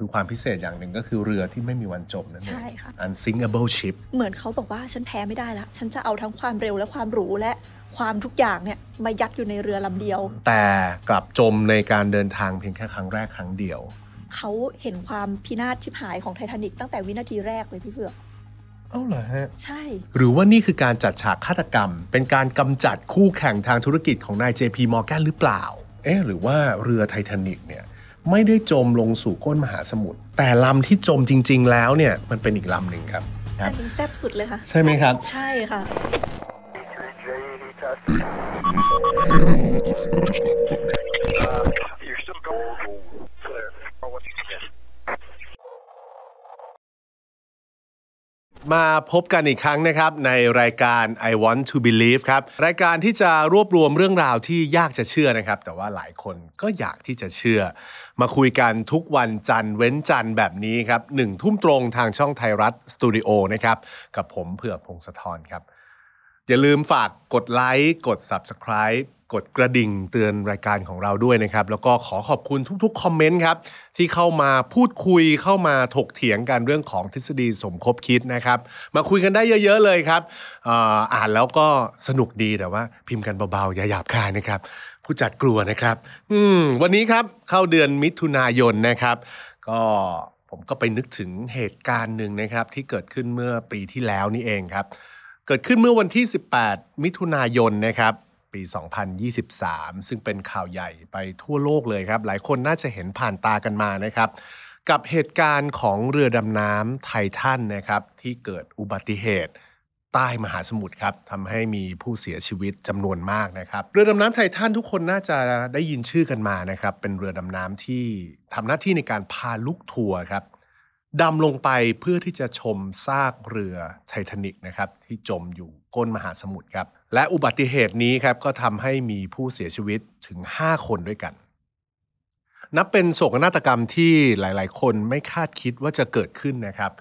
คือความพิเศษอย่างหนึ่งก็คือเรือที่ไม่มีวันจมนั่นเองใช่ค่ะ unsinkable ship เหมือนเขาบอกว่าฉันแพ้ไม่ได้ละ ฉันจะเอาทั้งความเร็วและความหรูและความทุกอย่างเนี่ยมายัดอยู่ในเรือลำเดียว แต่กลับจมในการเดินทางเพียงแค่ครั้งแรกครั้งเดียว เขาเห็นความพินาศชิบหายของไททานิกตั้งแต่วินาทีแรกเลยพี่เพื่อเอ้าเหรอฮะใช่ หรือว่านี่คือการจัดฉากฆาตกรรม เป็นการกำจัดคู่แข่งทางธุรกิจของนาย JP Morgan หรือเปล่า เอ๊ะหรือว่าเรือไททานิกเนี่ยไม่ได้จมลงสู่ก้นมหาสมุทร แต่ลำที่จมจริง ๆแล้วเนี่ย มันเป็นอีกลำหนึ่งครับอันนี้แซ่บสุดเลยค่ะ ใช่ไหมครับ ใช่ค่ะมาพบกันอีกครั้งนะครับในรายการ I Want to Believe ครับรายการที่จะรวบรวมเรื่องราวที่ยากจะเชื่อนะครับ แต่ว่าหลายคนก็อยากที่จะเชื่อ มาคุยกันทุกวันจันทร์เว้นจันทร์แบบนี้ครับหนึ่งทุ่มตรงทางช่องไทยรัฐสตูดิโอนะครับกับผมเผื่อพงศธรครับอย่าลืมฝากกดไลค์กด Subscribe กดกระดิ่งเตือนรายการของเราด้วยนะครับ แล้วก็ขอขอบคุณทุกๆคอมเมนต์ครับที่เข้ามาพูดคุยเข้ามาถกเถียงกันเรื่องของทฤษฎีสมคบคิดนะครับ มาคุยกันได้เยอะ ๆเลยครับอ่านแล้วก็สนุกดีแต่ว่าพิมพ์กันเบาๆอย่าหยาบคายนะครับผู้จัดกลัวนะครับอืมวันนี้ครับเข้าเดือนมิถุนายนนะครับ ก็ผมก็ไปนึกถึงเหตุการณ์หนึ่งนะครับ ที่เกิดขึ้นเมื่อปีที่แล้วนี่เองครับ เกิดขึ้นเมื่อวันที่ 18 มิถุนายนนะครับปี 2023 ซึ่งเป็นข่าวใหญ่ไปทั่วโลกเลยครับ หลายคนน่าจะเห็นผ่านตากันมานะครับ กับเหตุการณ์ของเรือดำน้ำไททันนะครับที่เกิดอุบัติเหตุใต้มหาสมุทรครับทำให้มีผู้เสียชีวิตจำนวนมากนะครับ เรือดำน้ำไททันทุกคนน่าจะได้ยินชื่อกันมานะครับ เป็นเรือดำน้ำที่ทำหน้าที่ในการพาลูกทัวร์ครับดำลงไปเพื่อที่จะชมซากเรือไททานิกนะครับที่จมอยู่ก้นมหาสมุทรครับและอุบัติเหตุนี้ครับก็ทำให้มีผู้เสียชีวิตถึง 5 คนด้วยกัน นับเป็นโศกนาฏกรรมที่หลาย ๆ คนไม่คาดคิดว่าจะเกิดขึ้นนะครับ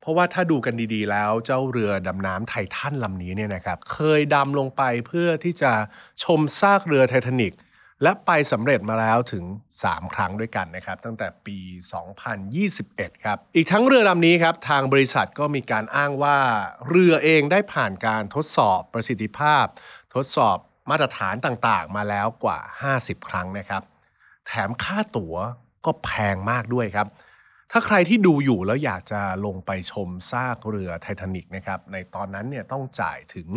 เพราะว่าถ้าดูกันดีๆ แล้วเจ้าเรือดำน้ำไททันลำนี้เนี่ยนะครับเคยดำลงไปเพื่อที่จะชมซากเรือไททานิกและไปสำเร็จมาแล้วถึง 3 ครั้งด้วยกันนะครับ ตั้งแต่ปี 2021 ครับ อีกทั้งเรือลำนี้ครับ ทางบริษัทก็มีการอ้างว่าเรือเองได้ผ่านการทดสอบประสิทธิภาพ ทดสอบมาตรฐานต่างๆ มาแล้วกว่า 50 ครั้งนะครับ แถมค่าตั๋วก็แพงมากด้วยครับถ้าใครที่ดูอยู่แล้วอยากจะลงไปชมซากเรือไททานิกนะครับในตอนนั้นเนี่ยต้องจ่ายถึง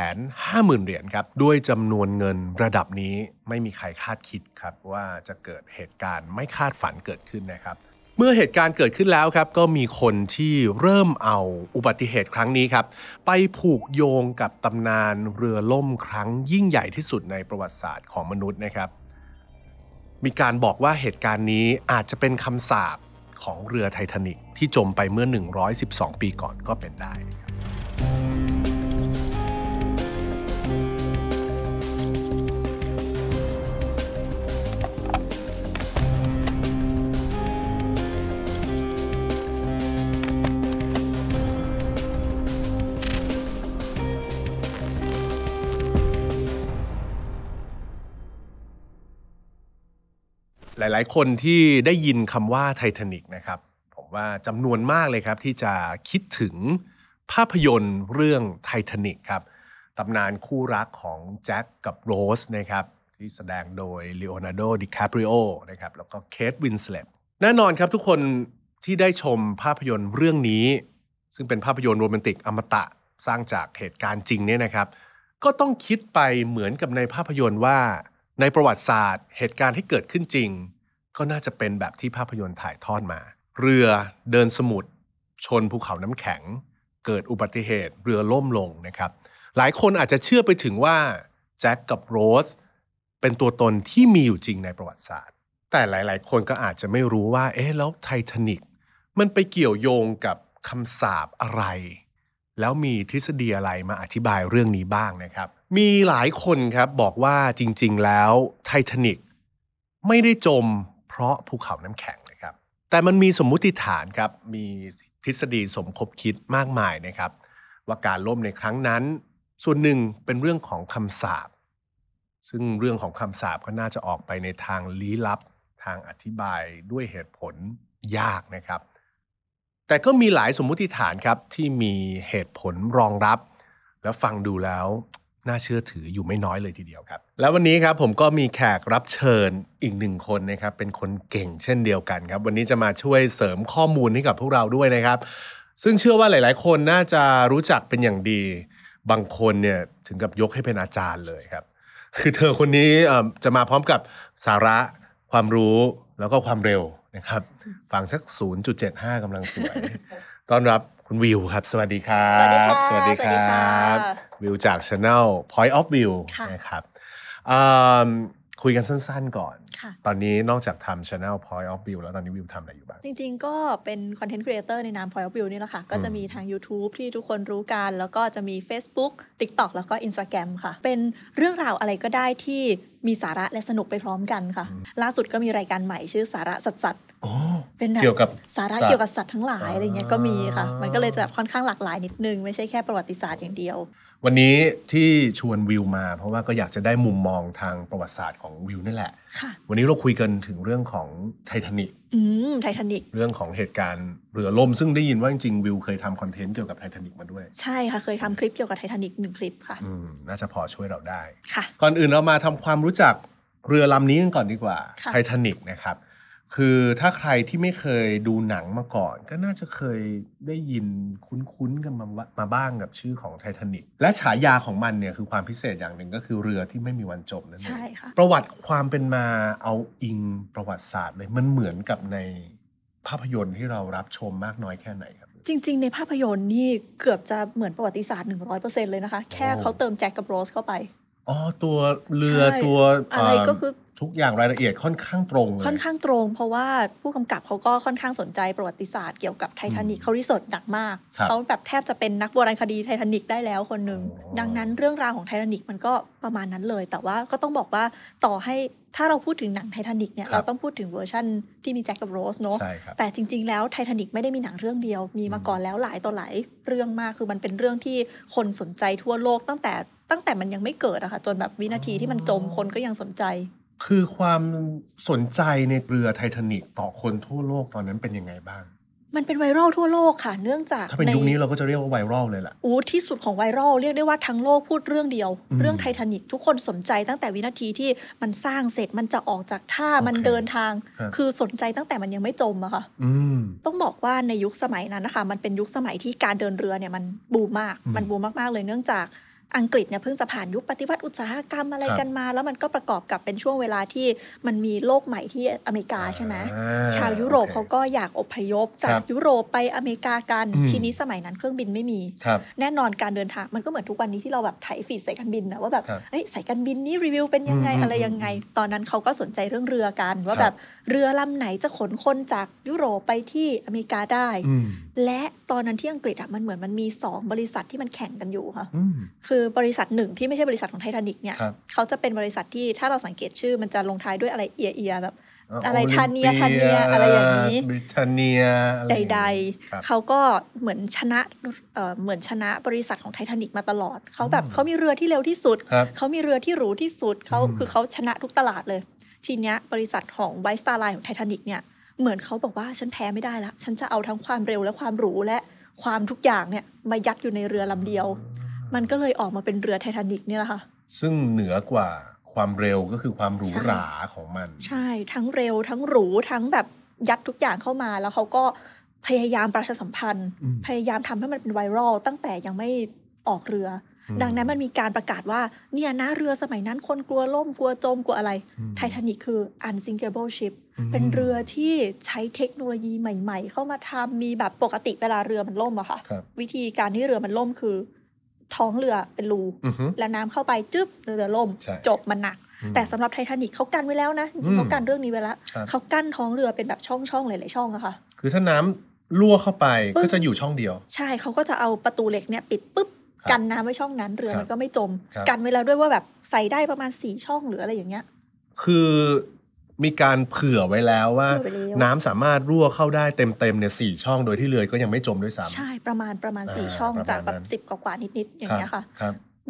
250,000 เหรียญครับด้วยจำนวนเงินระดับนี้ไม่มีใครคาดคิดครับว่าจะเกิดเหตุการณ์ไม่คาดฝันเกิดขึ้นนะครับ เมื่อเหตุการณ์เกิดขึ้นแล้วครับก็มีคนที่เริ่มเอาอุบัติเหตุครั้งนี้ครับไปผูกโยงกับตำนานเรือล่มครั้งยิ่งใหญ่ที่สุดในประวัติศาสตร์ของมนุษย์นะครับ มีการบอกว่าเหตุการณ์นี้อาจจะเป็นคำสาปของเรือไททานิกที่จมไปเมื่อ 112 ปีก่อนก็เป็นได้หลายๆคนที่ได้ยินคำว่าไททานิกนะครับผมว่าจำนวนมากเลยครับ ที่จะคิดถึงภาพยนตร์เรื่องไททานิกครับ ตำนานคู่รักของแจ็คกับโรสนะครับที่แสดงโดยลีโอนาร์โดดิคาปริโอนะครับแล้วก็เคทวินสเลปแน่นอนครับทุกคนที่ได้ชมภาพยนตร์เรื่องนี้ ซึ่งเป็นภาพยนตร์โรแมนติกอมตะสร้างจากเหตุการณ์จริงเนี่ยนะครับก็ต้องคิดไปเหมือนกับในภาพยนตร์ว่าในประวัติศาสตร์เหตุการณ์ที่เกิดขึ้นจริง ก็น่าจะเป็นแบบที่ภาพยนตร์ถ่ายทอดมา เรือเดินสมุทรชนภูเขาน้ำแข็ง เกิดอุบัติเหตุ เรือล่มลงนะครับ หลายคนอาจจะเชื่อไปถึงว่าแจ็คกับโรสเป็นตัวตนที่มีอยู่จริงในประวัติศาสตร์ แต่หลาย ๆ คนก็อาจจะไม่รู้ว่า เอ๊ะแล้วไททานิกมันไปเกี่ยวโยงกับคำสาบอะไรแล้วมีทฤษฎีอะไรมาอธิบายเรื่องนี้บ้างนะครับ มีหลายคนครับบอกว่าจริง ๆ แล้วไททานิกไม่ได้จมเพราะภูเขาน้ำแข็งนะครับ แต่มันมีสมมุติฐานครับ มีทฤษฎีสมคบคิดมากมายนะครับว่าการล่มในครั้งนั้น ส่วนหนึ่งเป็นเรื่องของคำสาบซึ่งเรื่องของคำสาบก็น่าจะออกไปในทางลี้ลับทางอธิบายด้วยเหตุผลยากนะครับแต่ก็มีหลายสมมุติฐานครับที่มีเหตุผลรองรับ และฟังดูแล้วน่าเชื่อถืออยู่ไม่น้อยเลยทีเดียวครับ แล้ววันนี้ครับผมก็มีแขกรับเชิญอีกหนึ่งคนนะครับเป็นคนเก่งเช่นเดียวกันครับวันนี้จะมาช่วยเสริมข้อมูลให้กับพวกเราด้วยนะครับ ซึ่งเชื่อว่าหลาย ๆ คนน่าจะรู้จักเป็นอย่างดี บางคนเนี่ยถึงกับยกให้เป็นอาจารย์เลยครับ คือเธอคนนี้จะมาพร้อมกับสาระความรู้แล้วก็ความเร็วนะครับ ฝั่งสัก 0.75 กำลังสวย ต้อนรับคุณวิวครับ สวัสดีครับ สวัสดีครับวิวจากช anel Point of View นะครับ คุยกันสั้นๆ ก่อนตอนนี้นอกจากทำ Channel Point of View แล้วตอนนี้วิวทำอะไรอยู่บ้าง จริงๆก็เป็นคอนเทนต์ครีเอเตอร์ในนาม Point of View นี่แหละค่ะ ก็จะมีทาง YouTube ที่ทุกคนรู้กัน แล้วก็จะมี Facebook TikTok แล้วก็ Instagram ค่ะ เป็นเรื่องราวอะไรก็ได้ที่มีสาระและสนุกไปพร้อมกันค่ะ ล่าสุดก็มีรายการใหม่ชื่อสาระสัตสัเป็นเกี่ยวกับสาระเกี่ยวกับสัตว์ทั้งหลายอะไรเงี้ยก็มีค่ะมันก็เลยจะแบบค่อนข้างหลากหลายนิดนึงไม่ใช่แค่ประวัติศาสตร์อย่างเดียว วันนี้ที่ชวนวิวมาเพราะว่าก็อยากจะได้มุมมองทางประวัติศาสตร์ของวิวนี่แหละวันนี้เราคุยกันถึงเรื่องของไททานิกอืมไททานิกเรื่องของเหตุการณ์เรือล่มซึ่งได้ยินว่าจริงๆวิวเคยทำคอนเทนต์เกี่ยวกับไททานิกมาด้วยใช่ค่ะเคยทำคลิปเกี่ยวกับไททานิกหนึ่งคลิปค่ะอืมน่าจะพอช่วยเราได้ค่ะ ก่อนอื่นเรามาทำความรู้จักเรือลานี้กันก่อนดีกว่าไททานิกนะครับคือถ้าใครที่ไม่เคยดูหนังมาก่อน ก็น่าจะเคยได้ยินคุ้นๆ กันมามาบ้างกับชื่อของไททานิกและฉายาของมันเนี่ยคือความพิเศษอย่างหนึ่งก็คือเรือที่ไม่มีวันจบนั่นเองประวัติความเป็นมาเอาอิงประวัติศาสตร์เลยมันเหมือนกับในภาพยนตร์ที่เรารับชมมากน้อยแค่ไหนครับจริง ๆ ในภาพยนตร์นี่เกือบจะเหมือนประวัติศาสตร์หน100%เลยนะคะ แค่เขาเติมแจ็คกับโรสเข้าไปอ๋อตัวเรือตัวอะไรก็คือทุกอย่างรายละเอียดค่อนข้างตรงเลยค่อนข้างตรง เพราะว่าผู้กำกับเขาก็ค่อนข้างสนใจ ประวัติศาสตร์เกี่ยวกับไททานิกเขารีสิร์หนักมากเขาแบบแทบจะเป็นนักโบราณคดีไททานิกได้แล้วคนหนึ่งดังนั้นเรื่องราวของไททานิกมันก็ประมาณนั้นเลยแต่ว่าก็ต้องบอกว่า ต่อให้ถ้าเราพูดถึงหนังไททานิกเนี่ยเราต้องพูดถึงเวอร์ชั่นที่มีแจ็คกับโรสเนาะแต่จริง ๆแล้วไททานิกไม่ได้มีหนังเรื่องเดียวมีมาก่อนแล้วหลายต่อหลายเรื่องมากคือมันเป็นเรื่องที่คนสนใจทั่วโลกตั้งแต่ตั้งแต่มันยังไม่เกิดอะค่ะจนแบบวินาทีที่มันจมคนก็ยังสนใจคือความสนใจในเรือไททานิกต่อคนทั่วโลกตอนนั้นเป็นยังไงบ้าง มันเป็นไวรัลทั่วโลกค่ะ เนื่องจากถ้าเป็นยุคนี้เราก็จะเรียกว่าไวรัลเลยล่ะอู้ที่สุดของไวรัลเรียกได้ว่าทั้งโลกพูดเรื่องเดียว เรื่องไททานิกทุกคนสนใจ ตั้งแต่วินาทีที่มันสร้างเสร็จมันจะออกจากท่ามันเดินทางคือสนใจตั้งแต่มันยังไม่จมอะค่ะต้องบอกว่าในยุคสมัยนั้นนะคะ มันเป็นยุคสมัยที่การเดินเรือเนี่ยมันบูมมาก มันบูมมากๆเลยเนื่องจากอังกฤษเนี่ยเพิ่งจะผ่านยุคปฏิวัติอุตสาหกรรมอะไรกันมา แล้วมันก็ประกอบกับเป็นช่วงเวลาที่มันมีโลกใหม่ที่อเมริกาใช่ไหมชาวยุโรปเขาก็อยากอพยพ จากยุโรปไปอเมริกากัน ทีนี้สมัยนั้นเครื่องบินไม่มี แน่นอนการเดินทางมันก็เหมือนทุกวันนี้ที่เราแบบถ่ายฟีดใส่กันบินนะว่าแบบส่ยกันบินนี้รีวิวเป็นยังไงอะไรยังไง ตอนนั้นเขาก็สนใจเรื่องเรือกันว่าแบบเรือลำไหนจะขนคนจากยุโรปไปที่อเมริกาได้ และตอนนั้นที่อังกฤษอ่ะมันเหมือนมันมีสองบริษัทที่มันแข่งกันอยู่ค่ะ คือบริษัทหนึ่งที่ไม่ใช่บริษัทของไททานิกเนี่ย เขาจะเป็นบริษัทที่ถ้าเราสังเกตชื่อมันจะลงท้ายด้วยอะไรเอียเอียแบบอะไรทานเนียทานเนีย อะไรอย่างนี้บริทานียใดๆ เขาก็เหมือนชนะเหมือนชนะบริษัทของไททานิกมาตลอด เขาแบบเขามีเรือที่เร็วที่สุด เขามีเรือที่หรูที่สุดเขาคือเขาชนะทุกตลาดเลยทีเนี้ยบริษัทของไวสตาร์ไลน์ของไททานิกเนี่ยเหมือนเขาบอกว่าฉันแพ้ไม่ได้ละฉันจะเอาทั้งความเร็วและความหรูและความทุกอย่างเนี่ยมายัดอยู่ในเรือลำเดียว มันก็เลยออกมาเป็นเรือไททานิกนี่แหละค่ะซึ่งเหนือกว่าความเร็วก็คือความหรูหราของมัน ใช่ทั้งเร็วทั้งหรูทั้งแบบยัดทุกอย่างเข้ามา แล้วเขาก็พยายามประชาสัมพันธ์ พยายามทำให้มันเป็นไวรัลตั้งแต่ยังไม่ออกเรือดังนั้นมันมีการประกาศว่าเนี่ยนะ เรือสมัยนั้นคนกลัวล่มกลัวจมกลัวอะไร ไททานิคคืออันซิงเกิลชิปเป็นเรือที่ใช้เทคโนโลยีใหม่ๆ เข้ามาทำมีแบบปกติเวลาเรือมันล่มอะค่ะวิธีการที่เรือมันล่มคือ ท้องเรือเป็นรู แล้วน้ำเข้าไปจึ๊บเรือล่มจบมันหนัก แต่สำหรับไททานิคเขากันไว้แล้วนะจริงเขากันเรื่องนี้ไว้แล้วเขากั้นท้องเรือเป็นแบบช่องๆหลายๆช่องอะค่ะคือถ้าน้ำรั่วเข้าไปก็จะอยู่ช่องเดียว ใช่เขาก็จะเอาประตูเหล็กเนี่ยปิดปุ๊บกันน้ำไว้ช่องนั้นเรือมันก็ไม่จม กันไว้แล้วด้วยว่าแบบใส่ได้ประมาณสี่ช่อง หรืออะไรอย่างเงี้ยคือมีการเผื่อไว้แล้วว่า น้ำสามารถรั่วเข้าได้เต็มเต็มเนี่ยสี่ช่องโดยที่เรือก็ยังไม่จมด้วยซ้ำใช่ ประมาณประมาณสี่ช่องจากแบบสิบกว่านิดๆอย่างเงี้ยค่ะ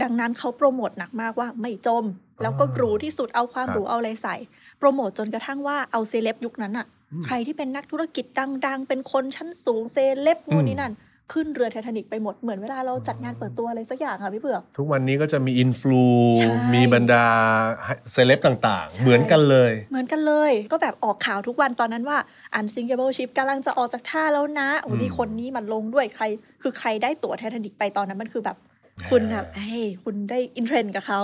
ดังนั้นเขาโปรโมทหนักมากว่าไม่จม แล้วก็รู้ที่สุดเอาความรู้เอาอะไรใส่ โปรโมทจนกระทั่งว่าเอาเซเลบยุคนั้นอะใครที่เป็นนักธุรกิจดังๆ เป็นคนชั้นสูงเซเลบนู่นนี่นั่นขึ้นเรือไททานิกไปหมดเหมือนเวลาเราจัดงานเปิดตัวอะไรสักอย่างค่ะพี่เผือก ทุกวันนี้ก็จะมีอินฟลูมีบรรดาเซเลบต่างๆ เหมือนกันเลย เหมือนกันเลย ก็แบบออกข่าวทุกวันตอนนั้นว่าอันซิงเกิลชิพกำลังจะออกจากท่าแล้วนะโอ้ดีคนนี้มันลงด้วยใคร คือใครได้ตั๋วไททานิกไปตอนนั้นมันคือแบบคุณแบบเฮ้ยคุณได้อินเทรนกับเขา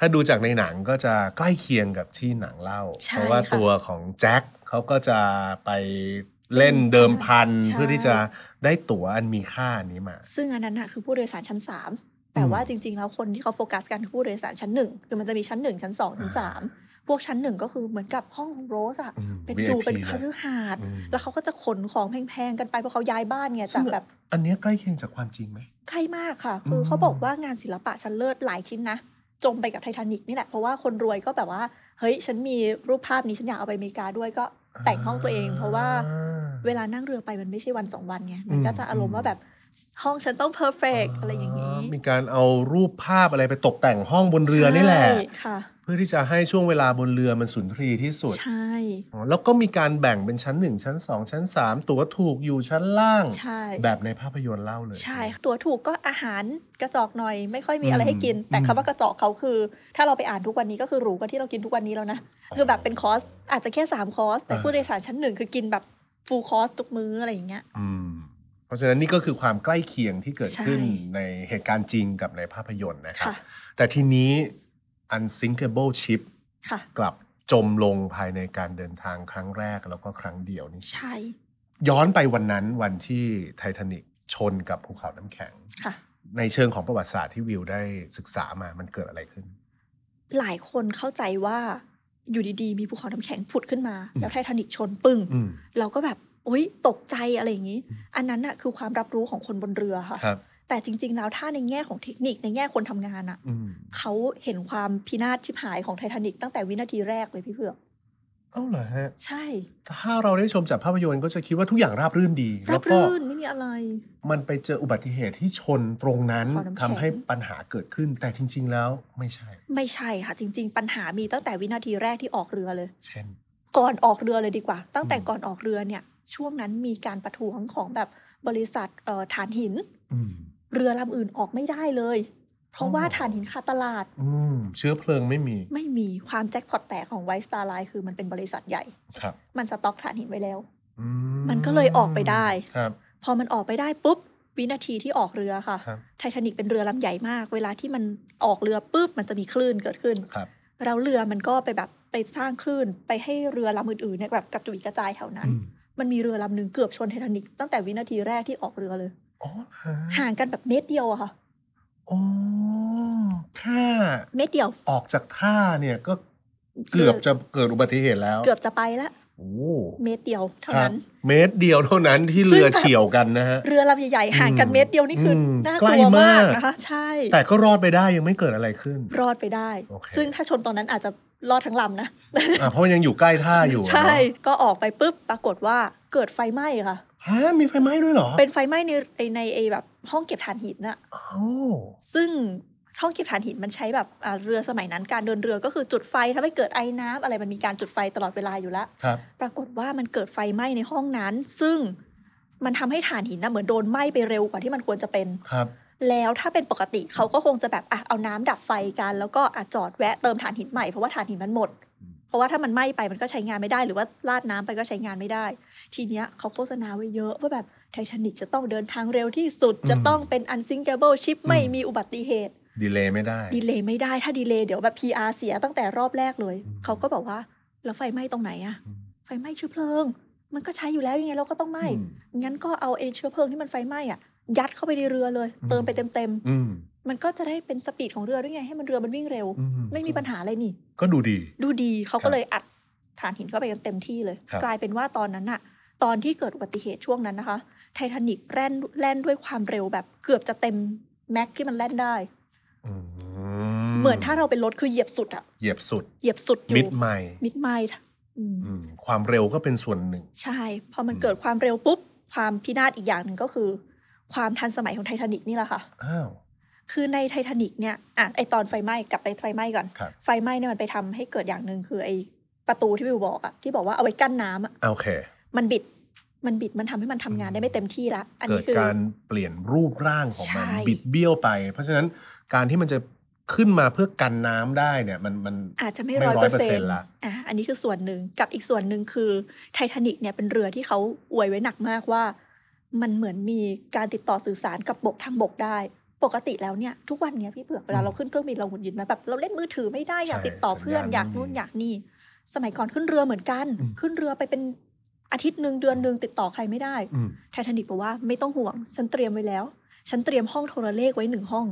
ถ้าดูจากในหนังก็จะใกล้เคียงกับที่หนังเล่าเพราะว่าตัวของแจ็คเขาก็จะไปเล่นเดิมพันเพื่อที่จะได้ตั๋วอันมีค่านี้มา ซึ่งอันนั้นนะคือผู้โดยสารชั้นสามแต่ว่าจริงๆ แล้วคนที่เขาโฟกัสกันคือผู้โดยสารชั้นหนึ่งคือมันจะมีชั้นหนึ่งชั้นสองชั้นสามพวกชั้นหนึ่งก็คือเหมือนกับห้องของโรสอะเป็นดูเป็นคฤหาสน์แล้วเขาก็จะขนของแพงๆกันไปเพราะเขาย้ายบ้านเนี่ยจากแบบ อันนี้ใกล้เคียงจากความจริงไหมใกล้มากค่ะ คือเขาบอกว่างานศิลปะชั้นเลิศหลายชิ้นนะ จมไปกับไททานิกนี่แหละ เพราะว่าคนรวยก็แบบว่า เฮ้ยฉันมีรูปภาพนี้ฉันอยากเอาไปอเมริกาด้วยก็แต่งห้องตัวเอง เพราะว่าเวลานั่งเรือไปมันไม่ใช่วันสองวันไงมันก็จะอารมณ์ว่าแบบห้องฉันต้องเพอร์เฟกอะไรอย่างนี้มีการเอารูปภาพอะไรไปตกแต่งห้องบนเรือนี่แหละเพื่อที่จะให้ช่วงเวลาบนเรือมันสุนทรีที่สุด ใช่แล้วก็มีการแบ่งเป็นชั้นหนึ่งชั้นสองชั้นสามตั๋วถูกอยู่ชั้นล่าง แบบในภาพยนตร์เล่าเลย ใช่ ตั๋วถูกก็อาหารกระจอกหน่อย ไม่ค่อยมีอะไรให้กิน แต่คำว่ากระจอกเขาคือ ถ้าเราไปอ่านทุกวันนี้ก็คือหรูกว่าที่เรากินทุกวันนี้แล้วนะคือแบบเป็นคอร์สอาจจะแค่3คอร์สแต่ผู้โดยสารชั้นหนึ่งคือกินแบบฟูลคอสทุกมื้ออะไรอย่างเงี้ย อืม เพราะฉะนั้นนี่ก็คือความใกล้เคียงที่เกิดขึ้นในเหตุการณ์จริงกับในภาพยนตร์นะครับ แต่ทีนี้ unsinkable ship กลับจมลงภายในการเดินทางครั้งแรกแล้วก็ครั้งเดียวนี่ใช่ ย้อนไปวันนั้นวันที่ไททานิกชนกับภูเขาน้ำแข็ง ในเชิงของประวัติศาสตร์ที่วิวได้ศึกษามามันเกิดอะไรขึ้น หลายคนเข้าใจว่าอยู่ดี ๆ มีภูเขาน้ำแข็งผุดขึ้นมา แล้วไททานิกชนปึ้งเราก็แบบอุยตกใจอะไรอย่างนี้ อันนั้นน่ะคือความรับรู้ของคนบนเรือค่ะ แต่จริง ๆ แล้วถ้าในแง่ของเทคนิคในแง่คนทำงานอ่ะเขาเห็นความพินาศชิบหายของไททานิกตั้งแต่วินาทีแรกเลยพี่เพื่อนเอ้าเหรอฮะใช่ถ้าเราได้ชมจากภาพยนตร์ก็จะคิดว่าทุกอย่างราบรื่นดีราบรื่น ไม่มีอะไร มันไปเจออุบัติเหตุที่ชนตรงนั้นทำให้ปัญหาเกิดขึ้นแต่จริง ๆแล้วไม่ใช่ ไม่ใช่ค่ะจริง ๆ ปัญหามีตั้งแต่วินาทีแรกที่ออกเรือเลยเช่นก่อนออกเรือเลยดีกว่า ตั้งแต่ก่อนออกเรือเนี่ย ช่วงนั้นมีการประท้วงของแบบบริษัทฐานหินเรือลำอื่นออกไม่ได้เลยเพราะว่าฐานหินขาดตลาดเชื้อเพลิงไม่มี ไม่มีความแจ็คพอตแตกของไวสตาร์ไลน์คือมันเป็นบริษัทใหญ่ ครับ มันสต็อกฐานหินไว้แล้ว มันก็เลยออกไปได้ครับ พอมันออกไปได้ปุ๊บ วินาทีที่ออกเรือค่ะ ไททานิกเป็นเรือลำใหญ่มาก เวลาที่มันออกเรือ ปุ๊บมันจะมีคลื่นเกิดขึ้นครับ เราเรือมันก็ไปแบบไปสร้างคลื่นไปให้เรือลำอื่นๆเนี่ยแบบกระจุยกระจายแถวนั้น มันมีเรือลำหนึ่งเกือบชนไททานิกตั้งแต่วินาทีแรกที่ออกเรือเลยห่างกันแบบเมตรเดียวอะค่ะออแค่เม็ดเดียว ออกจากท่าเนี่ยก็เกือบจะเกิดอุบัติเหตุแล้ว เกือบจะไปแล้วเมตรเดียวเท่านั้น เมตรเดียวเท่านั้นที่เรือเฉียวกันนะฮะ เรือลำใหญ่ๆห่างกันเมตรเดียวนี่คือน่ากลัวมากนะคะใช่ แต่ก็รอดไปได้ยังไม่เกิดอะไรขึ้น รอดไปได้ ซึ่งถ้าชนตอนนั้นอาจจะรอดทั้งลำนะ เพราะยังอยู่ใกล้ท่าอยู่ ใช่ ก็ออกไปปุ๊บปรากฏว่าเกิดไฟไหม้ค่ะฮะมีไฟไหม้ด้วยเหรอเป็นไฟไหม้ในในไอแบบห้องเก็บถ่านหินอะซึ่งห้องเก็บถ่านหินมันใช้แบบเรือสมัยนั้น การเดินเรือก็คือจุดไฟท้าให้เกิดไอ้น้ำอะไรมันมีการจุดไฟตลอดเวลาอยู่แล้วครับปรากฏว่ามันเกิดไฟไหม้ในห้องนั้น ซึ่งมันทำให้ถ่านหินน่ะเหมือนโดนไหม้ไปเร็วกว่าที่มันควรจะเป็นครับ แล้วถ้าเป็นปกติเขาก็คงจะแบบอ่ะเอาน้ำดับไฟกันแล้วก็อจอดแวะเติมถ่านหินใหม่เพราะว่าถ่านหินมันหมดเพราะว่าถ้ามันไหม้ไปมันก็ใช้งานไม่ได้หรือว่าราดน้ำไปก็ใช้งานไม่ได้ทีเนี้ยเขาโฆษณาไว้เยอะว่าแบบไททานิกจะต้องเดินทางเร็วที่สุดจะต้องเป็นอันซิงเกิลเบิลชิปไม่มีอุบัติเหตุดีเลยไม่ได้ดีเลยไม่ได้ถ้าดีเลยเดี๋ยวแบบ PR เสียตั้งแต่รอบแรกเลยเขาก็บอกว่าแล้วไฟไหม้ตรงไหนอะไฟไหม้เชื้อเพลิง มันก็ใช้อยู่แล้วยังไงเราก็ต้องไหม้งั้นก็เอาเอเชื้อเพลิงที่มันไฟไหม้อะยัดเข้าไปในเรือเลยเติมไปเต็มเต็มมันก็จะได้เป็นสปีดของเรือด้วยไง ให้มันเรือมันวิ่งเร็ว ไม่มีปัญหาอะไรนี่ ก็ดูดี ดูดีเขาก็เลยอัดฐานหินเข้าไปกันเต็มที่เลย กลายเป็นว่าตอนนั้นอะตอนที่เกิดอุบัติเหตุช่วงนั้นนะคะ ไททานิกแล่นแล่นด้วยความเร็วแบบเกือบจะเต็มแม็กที่มันแล่นได้เหมือนถ้าเราเป็นรถคือเหยียบสุดอะเหยียบสุดเหยียบสุดมิดไม่มิดไม่ะความเร็วก็เป็นส่วนหนึ่ง ใช่ พอมันเกิดความเร็วปุ๊บ ความพินาศอีกอย่างหนึ่งก็คือ ความทันสมัยของไททานิกนี่แหละค่ะอ้าวคือในไททานิกเนี่ยอ่ะไอตอนไฟไหม้กลับไปไฟไหม้ก่อน ไฟไหม้เนี่ยมันไปทำให้เกิดอย่างหนึ่งคือไอประตูที่วิวบอกอะที่บอกว่าเอาไว้กั้นน้ำอะโอเค มันบิด มันบิด มันทำให้มันทำงานได้ไม่เต็มที่ละอันนี้คือการเปลี่ยนรูปร่างของมันบิดเบี้ยวไป เพราะฉะนั้นการที่มันจะขึ้นมาเพื่อกันน้ำได้เนี่ยมันมันอาจจะไม่ร้อยเปอร์เซ็นต์ละอ่ะอันนี้คือส่วนหนึ่งกับอีกส่วนหนึ่งคือไททานิกเนี่ยเป็นเรือที่เขาอวยไว้หนักมากว่า มันเหมือนมีการติดต่อสื่อสารกับบกทางบกได้ปกติแล้วเนี่ยทุกวันเนี้ยพี่เผือกเวลาเราขึ้นเครื่องบินเราหุ่นยิต์มาแบบเราเล่นมือถือไม่ได้อยากติดต่อเพื่อนอยากนู่นอยากนี่สมัยก่อนขึ้นเรือเหมือนกัน ขึ้นเรือไปเป็นอาทิตย์หนึ่งเดือนหนึ่งติดต่อใครไม่ได้ไททานิกบอกว่าไม่ต้องห่วงฉันเตรียมไว้แล้ว ฉันเตรียมห้องโทรเลขไว้หนึ่งห้อง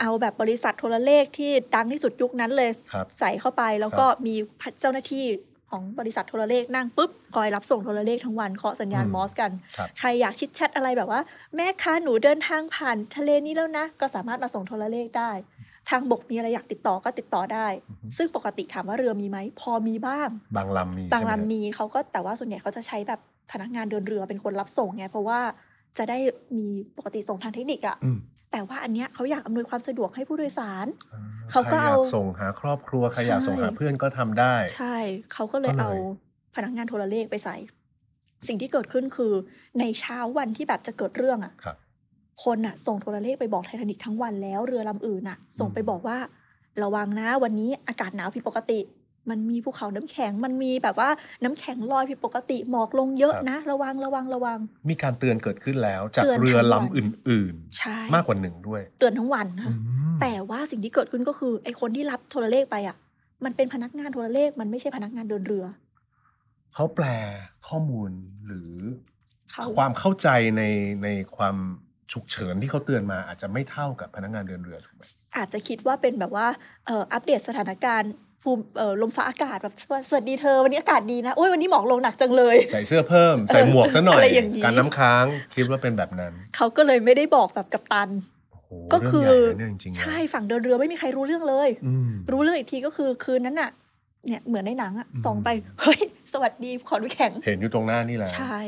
เอาแบบบริษัทโทรเลขที่ดังที่สุดยุคนั้นเลย ใส่เข้าไปแล้วก็มีเจ้าหน้าที่ของบริษัทโทรเลขนั่งปุ๊บคอยรับส่งโทรเลขทั้งวันเคาะสัญญาณมอสกันใครอยากชิดแชทอะไรแบบว่าแม่ค้าหนูเดินทางผ่านทะเลนี้แล้วนะ ก็สามารถมาส่งโทรเลขได้ ทางบกมีอะไรอยากติดต่อก็ติดต่อได้ ซึ่งปกติถามว่าเรือมีไหมพอมีบ้าง บางลำมีบางลำมีเขาก็แต่ว่าส่วนใหญ่เขาจะใช้แบบพนักงานเดินเรือเป็นคนรับส่งไงเพราะว่าจะได้มีปกติส่งทางเทคนิคอะแต่ว่าอันเนี้ยเขาอยาก อำนวยความสะดวกให้ผู้โดยสาร เขาก็เอาส่งหาครอบครัวใครอยากส่งหาเพื่อนก็ทำได้ ใช่เขาก็เลยเอาพนักงานโทรเลขไปใส่ สิ่งที่เกิดขึ้นคือในเช้าวันที่แบบจะเกิดเรื่องอ่ะคนอ่ะส่งโทรเลขไปบอกไททานิกทั้งวันแล้วเรือลำอื่นอ่ะ ส่งไปบอกว่า ระวังนะวันนี้อากาศหนาวผิดปกติมันมีภูเขาน้ำแข็ง มันมีแบบว่าน้ำแข็งลอยผิดปกติหมอกลงเยอะนะ ระวังระวังระวัง มีการเตือนเกิดขึ้นแล้วจากเรือลำอื่น ๆมากกว่าหนึ่งด้วยเตือนทั้งวันแต่ว่าสิ่งที่เกิดขึ้นก็คือ ไอ้คนที่รับโทรเลขไปอ่ะมันเป็นพนักงานโทรเลขมันไม่ใช่พนักงานเดินเรือ เขาแปลข้อมูลหรือความเข้าใจในในความฉุกเฉินที่เขาเตือนมาอาจจะไม่เท่ากับพนักงานเดินเรือถูกไหมอาจจะคิดว่าเป็นแบบว่าอัปเดตสถานการณ์ภูมิลมฟ้าอากาศแบบสวัสดีเธอวันนี้อากาศดีนะโอ้ยวันนี้หมอกลงหนักจังเลย ใส่เสื้อเพิ่มใส่หมวกซะหน่อย การน้ำค้างคิดว่าเป็นแบบนั้น เขาก็เลยไม่ได้บอกแบบกับตัน ก็คือใช่ฝั่งเดินเรือไม่มีใครรู้เรื่องเลย รู้เรื่องอีกทีก็คือคืนนั้นอะเนี่ยเหมือนในหนังอะส่องไปเฮ้ยสวัสดีขอดูแข็ง เห็นอยู่ตรงหน้านี่แหละ ใช่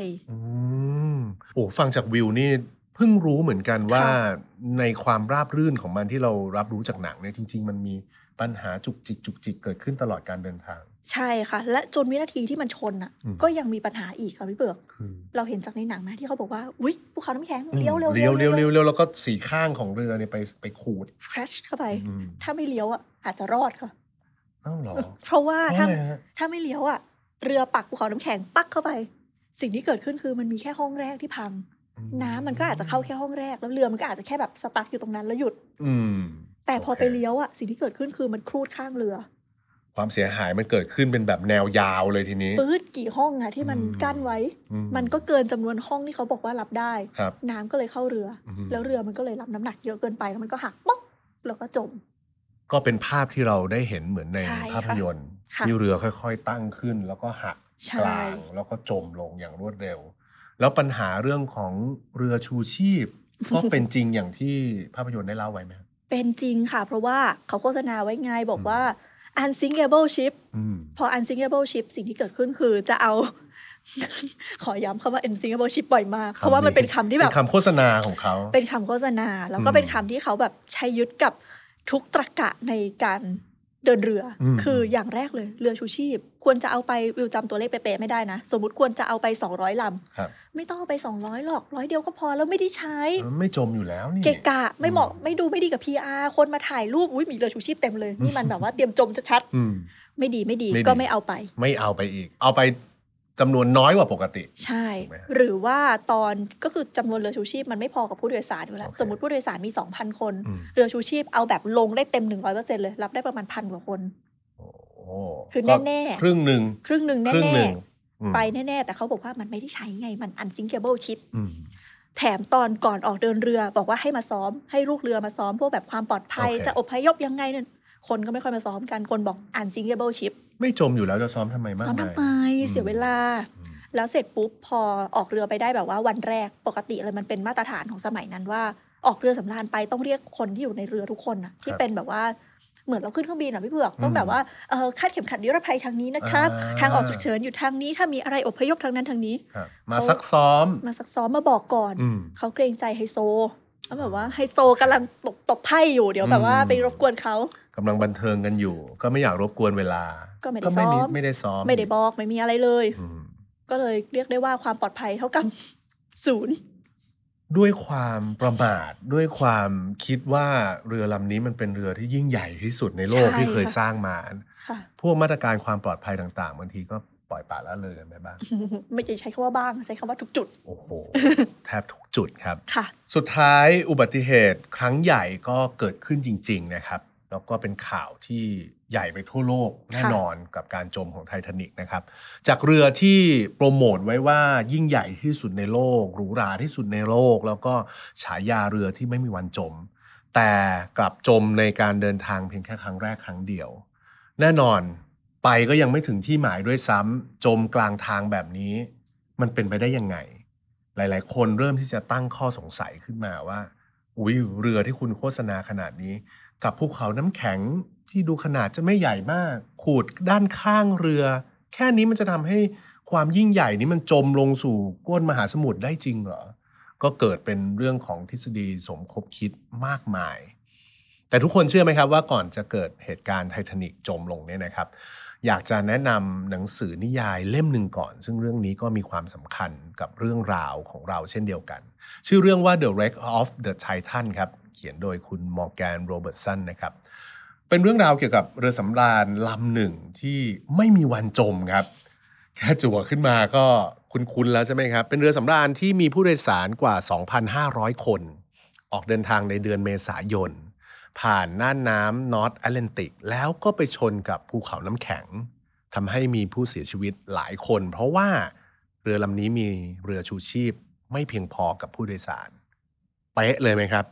โอ้ฟังจากวิวนี่เพิ่งรู้เหมือนกันว่า ในความราบรื่นของมันที่เรารับรู้จากหนังเนี่ยจริง ๆ มันมีปัญหาจุกจิกจุกจิกเกิดขึ้นตลอดการเดินทาง ใช่ค่ะ และจนวินาทีที่มันชนอ่ะ ก็ยังมีปัญหาอีกค่ะพี่เบิร์กเราเห็นจากในหนังนะที่เขาบอกว่า อุ้ยภูเขาน้ำแข็งเลี้ยวเร็วเลี้ยวเลี้ยวเลี้ยวเวแล้วก็สีข้างของเรือเนี่ยไปไปขูดคราชเข้าไป ถ้าไม่เลี้ยวอ่ะอาจจะรอดค่ะอ้าวหรอ เพราะว่าถ้า ถ้าไม่เลี้ยวอ่ะเรือปักภูเขาน้ำแข็งปักเข้าไป สิ่งที่เกิดขึ้นคือมันมีแค่ห้องแรกที่พัง น้ำมันก็อาจจะเข้าแค่ห้องแรกแล้วเรือมันก็อาจจะแค่แบบสตั๊กอยู่ตรงนั้นแล้วหยุด อืแต่พอไปเลี้ยวอะสิ่งที่เกิดขึ้นคือมันครูดข้างเรือ ความเสียหายมันเกิดขึ้นเป็นแบบแนวยาวเลยทีนี้ ปื้ดกี่ห้องอะที่มันกั้นไว้ มันก็เกินจำนวนห้องที่เขาบอกว่ารับได้ ครับน้ำก็เลยเข้าเรือ แล้วเรือมันก็เลยรับน้ำหนักเยอะเกินไปแล้วมันก็หักป๊อกแล้วก็จม ก็เป็นภาพที่เราได้เห็นเหมือนในภาพยนตร์ที่เรือค่อย ๆ ตั้งขึ้น แล้วก็หักกลางแล้วก็จมลงอย่างรวดเร็ว แล้วปัญหาเรื่องของเรือชูชีพก็เป็นจริงอย่างที่ภาพยนตร์ได้เล่าไว้ไหมเป็นจริงค่ะ เพราะว่าเขาโฆษณาไว้ไงบอกว่า u n s i n g a b l e ship พอ u n s i n g a b l e ship สิ่งที่เกิดขึ้นคือจะเอา ขอย้ำคำว่า u n s i n g a b l e ship บ่อยมากเพราะว่ามันเป็นคำที่แบบคำโฆษณาของเขา เป็นคำโฆษณา แล้วก็เป็นคำที่เขาแบบใช้ยึดกับทุกตรกะในการเดินเรืออคืออย่างแรกเลยเรือชูชีพ ควรจะเอาไปวิวจำตัวเลขเป๊ะๆไม่ได้นะสมมติควรจะเอาไป 200ลำไม่ต้องเอาไป 200หรอกร้อยเดียวก็พอแล้วไม่ได้ใช้ ไม่จมอยู่แล้วนี่เกะกะไม่เหมาะไม่ดูไม่ดีกับ PR คนมาถ่ายรูปอุ้ยมีเรือชูชีพเต็มเลย นี่มันแบบว่าเตรียมจมชัดๆไม่ดีไม่ดีก็ไม่เอาไป ไม่เอาไปอีก เอาไปจำนวนน้อยกว่าปกติ ใช่ หรือว่าตอนก็คือจำนวนเรือชูชีพมันไม่พอกับผู้โดยสารอยู่แล้วสมมติผู้โดยสารมี 2,000 คนเรือชูชีพ เอาแบบลงได้เต็มหนึ่งร้อยเเลยรับได้ประมาณพันกว่าคนคือแน่ๆ ครึ่งหนึ่งครึ่งหนึ่งแน่ๆไปแน่ๆ แต่เขาบอกว่ามันไม่ได้ใช้ไง มันอันซิงเกิลเบิลชิปแถมตอนก่อนออกเดินเรือบอกว่าให้มาซ้อมให้ลูกเรือมาซ้อมพวกแบบความปลอดภัย จะอพยพยังไงเนี่ยคนก็ไม่ค่อยมาซ้อมกัน คนบอกอ่านซิงเกิลชิพไม่จมอยู่แล้วจะซ้อมทำไมมากซ้อมทำไมเสียเวลา แล้วเสร็จปุ๊บ พอออกเรือไปได้แบบว่า วันแรกปกติเลยมันเป็นมาตรฐานของสมัยนั้นว่าออกเรือสำราญไปต้องเรียกคนที่อยู่ในเรือทุกคนนะที่เป็นแบบว่า เหมือนเราขึ้นเครื่องบินอ่ะพี่เบือกต้องแบบว่าเออคาดเข็มขัดนิรภัยทางนี้นะครับทางออกฉุกเฉินอยู่ทางนี้ถ้ามีอะไรอพยพทางนั้นทางนี้ มาซักซ้อมมาซักซ้อมมาบอกก่อนเขาเกรงใจไฮโซก็แบบว่าไฮโซกำลังตกตกไพ่อยู่เดี๋ยวแบบว่าไปรบกวนเขากำลังบันเทิงกันอยู่ ก็ไม่อยากรบกวนเวลา ก็ไม่ได้ซ้อมไม่ได้ซ้อม ไม่ได้บอกไม่มีอะไรเลยก็เลยเรียกได้ว่าความปลอดภัยเท่ากับ ศูนย์ ด้วยความประมาทด้วยความคิดว่าเรือลำนี้มันเป็นเรือที่ยิ่งใหญ่ที่สุดในโลกที่เคยสร้างมาพวกมาตรการความปลอดภัยต่างๆบางทีก็ปล่อยปละละเลยกันไปบ้างไม่ใช่ใช้คำว่าบ้างใช้คำว่าทุกจุด โอ้โหแทบทุกจุดครับ ค่ะ สุดท้ายอุบัติเหตุครั้งใหญ่ก็เกิดขึ้นจริงๆนะครับ แล้วก็เป็นข่าวที่ใหญ่ไปทั่วโลก แน่นอนกับการจมของไททานิกนะครับจากเรือที่โปรโมทไว้ว่ายิ่งใหญ่ที่สุดในโลกหรูหราที่สุดในโลก แล้วก็ฉายาเรือที่ไม่มีวันจม แต่กลับจมในการเดินทางเพียงแค่ครั้งแรกครั้งเดียว แน่นอนไปก็ยังไม่ถึงที่หมายด้วยซ้ำจมกลางทางแบบนี้ มันเป็นไปได้ยังไง หลายๆ คนเริ่มที่จะตั้งข้อสงสัยขึ้นมาว่าอุ้ยเรือที่คุณโฆษณาขนาดนี้ กับภูเขาน้ำแข็งที่ดูขนาดจะไม่ใหญ่มาก ขูดด้านข้างเรือ แค่นี้มันจะทำให้ความยิ่งใหญ่นี้มันจมลงสู่ก้นมหาสมุทรได้จริงเหรอ ก็เกิดเป็นเรื่องของทฤษฎีสมคบคิดมากมาย แต่ทุกคนเชื่อไหมครับว่าก่อนจะเกิดเหตุการณ์ไททานิกจมลงเนี่ยนะครับอยากจะแนะนำหนังสือนิยายเล่มหนึ่งก่อน ซึ่งเรื่องนี้ก็มีความสำคัญกับเรื่องราวของเราเช่นเดียวกัน ชื่อเรื่องว่า The Wreck of the Titan ครับ เขียนโดยคุณมอร์แกนโรเบิร์ตสันนะครับ เป็นเรื่องราวเกี่ยวกับเรือสำราญลำหนึ่งที่ไม่มีวันจมครับ แค่จั่วขึ้นมาก็คุ้นๆแล้วใช่ไหมครับ เป็นเรือสำราญที่มีผู้โดยสารกว่า 2,500 คน ออกเดินทางในเดือนเมษายนผ่านน่านน้ำนอร์ทแอตแลนติกแล้วก็ไปชนกับภูเขาน้ำแข็งทำให้มีผู้เสียชีวิตหลายคน เพราะว่า เรือลำนี้มีเรือชูชีพ ไม่เพียงพอกับผู้โดยสารเป๊ะเลยไหมครับ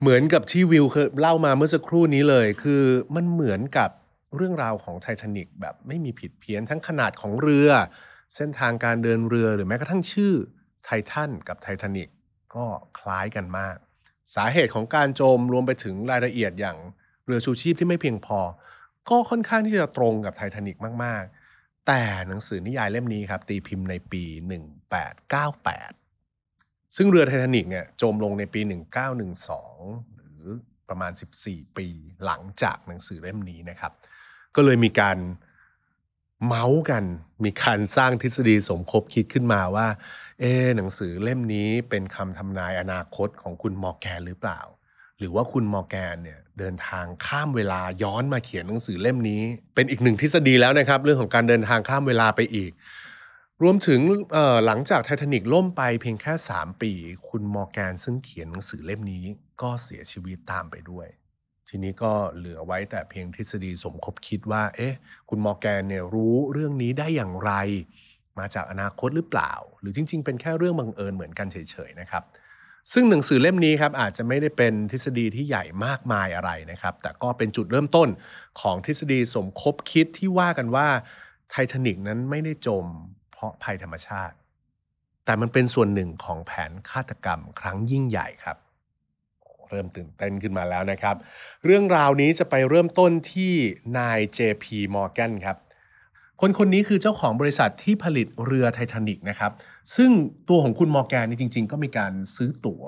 เหมือนกับที่วิวเคยเล่ามาเมื่อสักครู่นี้เลย คือมันเหมือนกับเรื่องราวของไททานิกแบบไม่มีผิดเพี้ยน ทั้งขนาดของเรือ เส้นทางการเดินเรือหรือแม้กระทั่งชื่อไททันกับไททานิกก็คล้ายกันมากสาเหตุของการจมรวมไปถึงรายละเอียดอย่างเรือชูชีพที่ไม่เพียงพอ ก็ค่อนข้างที่จะตรงกับไททานิกมาก ๆ แต่หนังสือนิยายเล่มนี้ครับ ตีพิมพ์ในปี 1898 ซึ่งเรือไททานิกเนี่ยจมลงในปี 1912 หรือประมาณ 14 ปีหลังจากหนังสือเล่มนี้นะครับ ก็เลยมีการเมาส์กันมีการสร้างทฤษฎีสมคบคิดขึ้นมาว่า เอ๊หนังสือเล่มนี้เป็นคำทำนายอนาคตของคุณมอร์แกนหรือเปล่า หรือว่าคุณมอร์แกนเนี่ยเดินทางข้ามเวลาย้อนมาเขียนหนังสือเล่มนี้ เป็นอีกหนึ่งทฤษฎีแล้วนะครับเรื่องของการเดินทางข้ามเวลาไปอีก รวมถึงหลังจากไททานิกล่มไปเพียงแค่ 3 ปี คุณมอร์แกนซึ่งเขียนหนังสือเล่มนี้ก็เสียชีวิตตามไปด้วยทีนี้ก็เหลือไว้แต่เพียงทฤษฎีสมคบคิดว่า เอ๊ะคุณมอแกนเนี่ยรู้เรื่องนี้ได้อย่างไร มาจากอนาคตหรือเปล่า หรือจริง ๆเป็นแค่เรื่องบังเอิญเหมือนกันเฉยๆนะครับซึ่งหนังสือเล่มนี้ครับอาจจะไม่ได้เป็นทฤษฎีที่ใหญ่มากมายอะไรนะครับ แต่ก็เป็นจุดเริ่มต้นของทฤษฎีสมคบคิดที่ว่ากันว่าไททานิกนั้นไม่ได้จมเพราะภัยธรรมชาติ แต่มันเป็นส่วนหนึ่งของแผนฆาตกรรม ครั้งยิ่งใหญ่ครับเริ่มตื่นเต้นขึ้นมาแล้วนะครับ เรื่องราวนี้จะไปเริ่มต้นที่นาย JP Morgan ครับ คนคนนี้คือเจ้าของบริษัทที่ผลิตเรือไททานิกนะครับ ซึ่งตัวของคุณมอร์แกนนี่จริง ๆ ก็มีการซื้อตั๋ว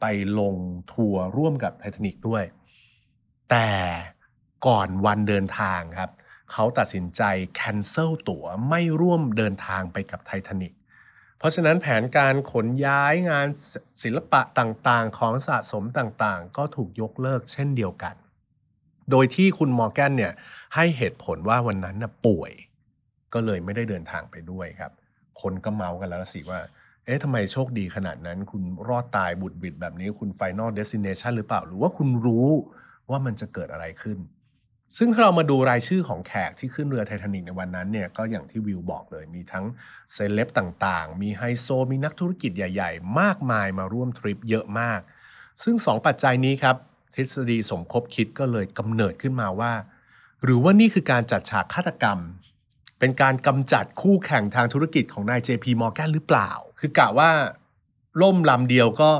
ไปลงทัวร์ร่วมกับไททานิกด้วย แต่ก่อนวันเดินทางครับเขาตัดสินใจ แคนเซิลตั๋วไม่ร่วมเดินทางไปกับไททานิกราะฉะนั้นแผนการขนย้ายงานศิลปะต่างๆ ของสะสมต่างๆ ก็ถูกยกเลิกเช่นเดียวกัน โดยที่คุณมอร์แกนเนี่ยให้เหตุผลว่าวันนั้นนะป่วย ก็เลยไม่ได้เดินทางไปด้วยครับ คนก็เมาส์กันแล้วสิว่า เอ๊ะทำไมโชคดีขนาดนั้นคุณรอดตายบุดบิดแบบนี้คุณไฟนอลเดสิเนชันหรือเปล่าหรือว่าคุณรู้ว่ามันจะเกิดอะไรขึ้นซึ่งถ้าเรามาดูรายชื่อของแขกที่ขึ้นเรือไททานิกในวันนั้นเนี่ยก็อย่างที่วิวบอกเลย มีทั้งเซเลบต่างๆ มีไฮโซมีนักธุรกิจใหญ่ๆ มากมายมาร่วมทริปเยอะมาก ซึ่ง 2 ปัจจัยนี้ครับ ทฤษฎีสมคบคิดก็เลยกำเนิดขึ้นมาว่า หรือว่านี่คือการจัดฉากฆาตกรรม เป็นการกำจัดคู่แข่งทางธุรกิจของนาย JP Morgan หรือเปล่า คือกะว่าล่มลำเดียวก็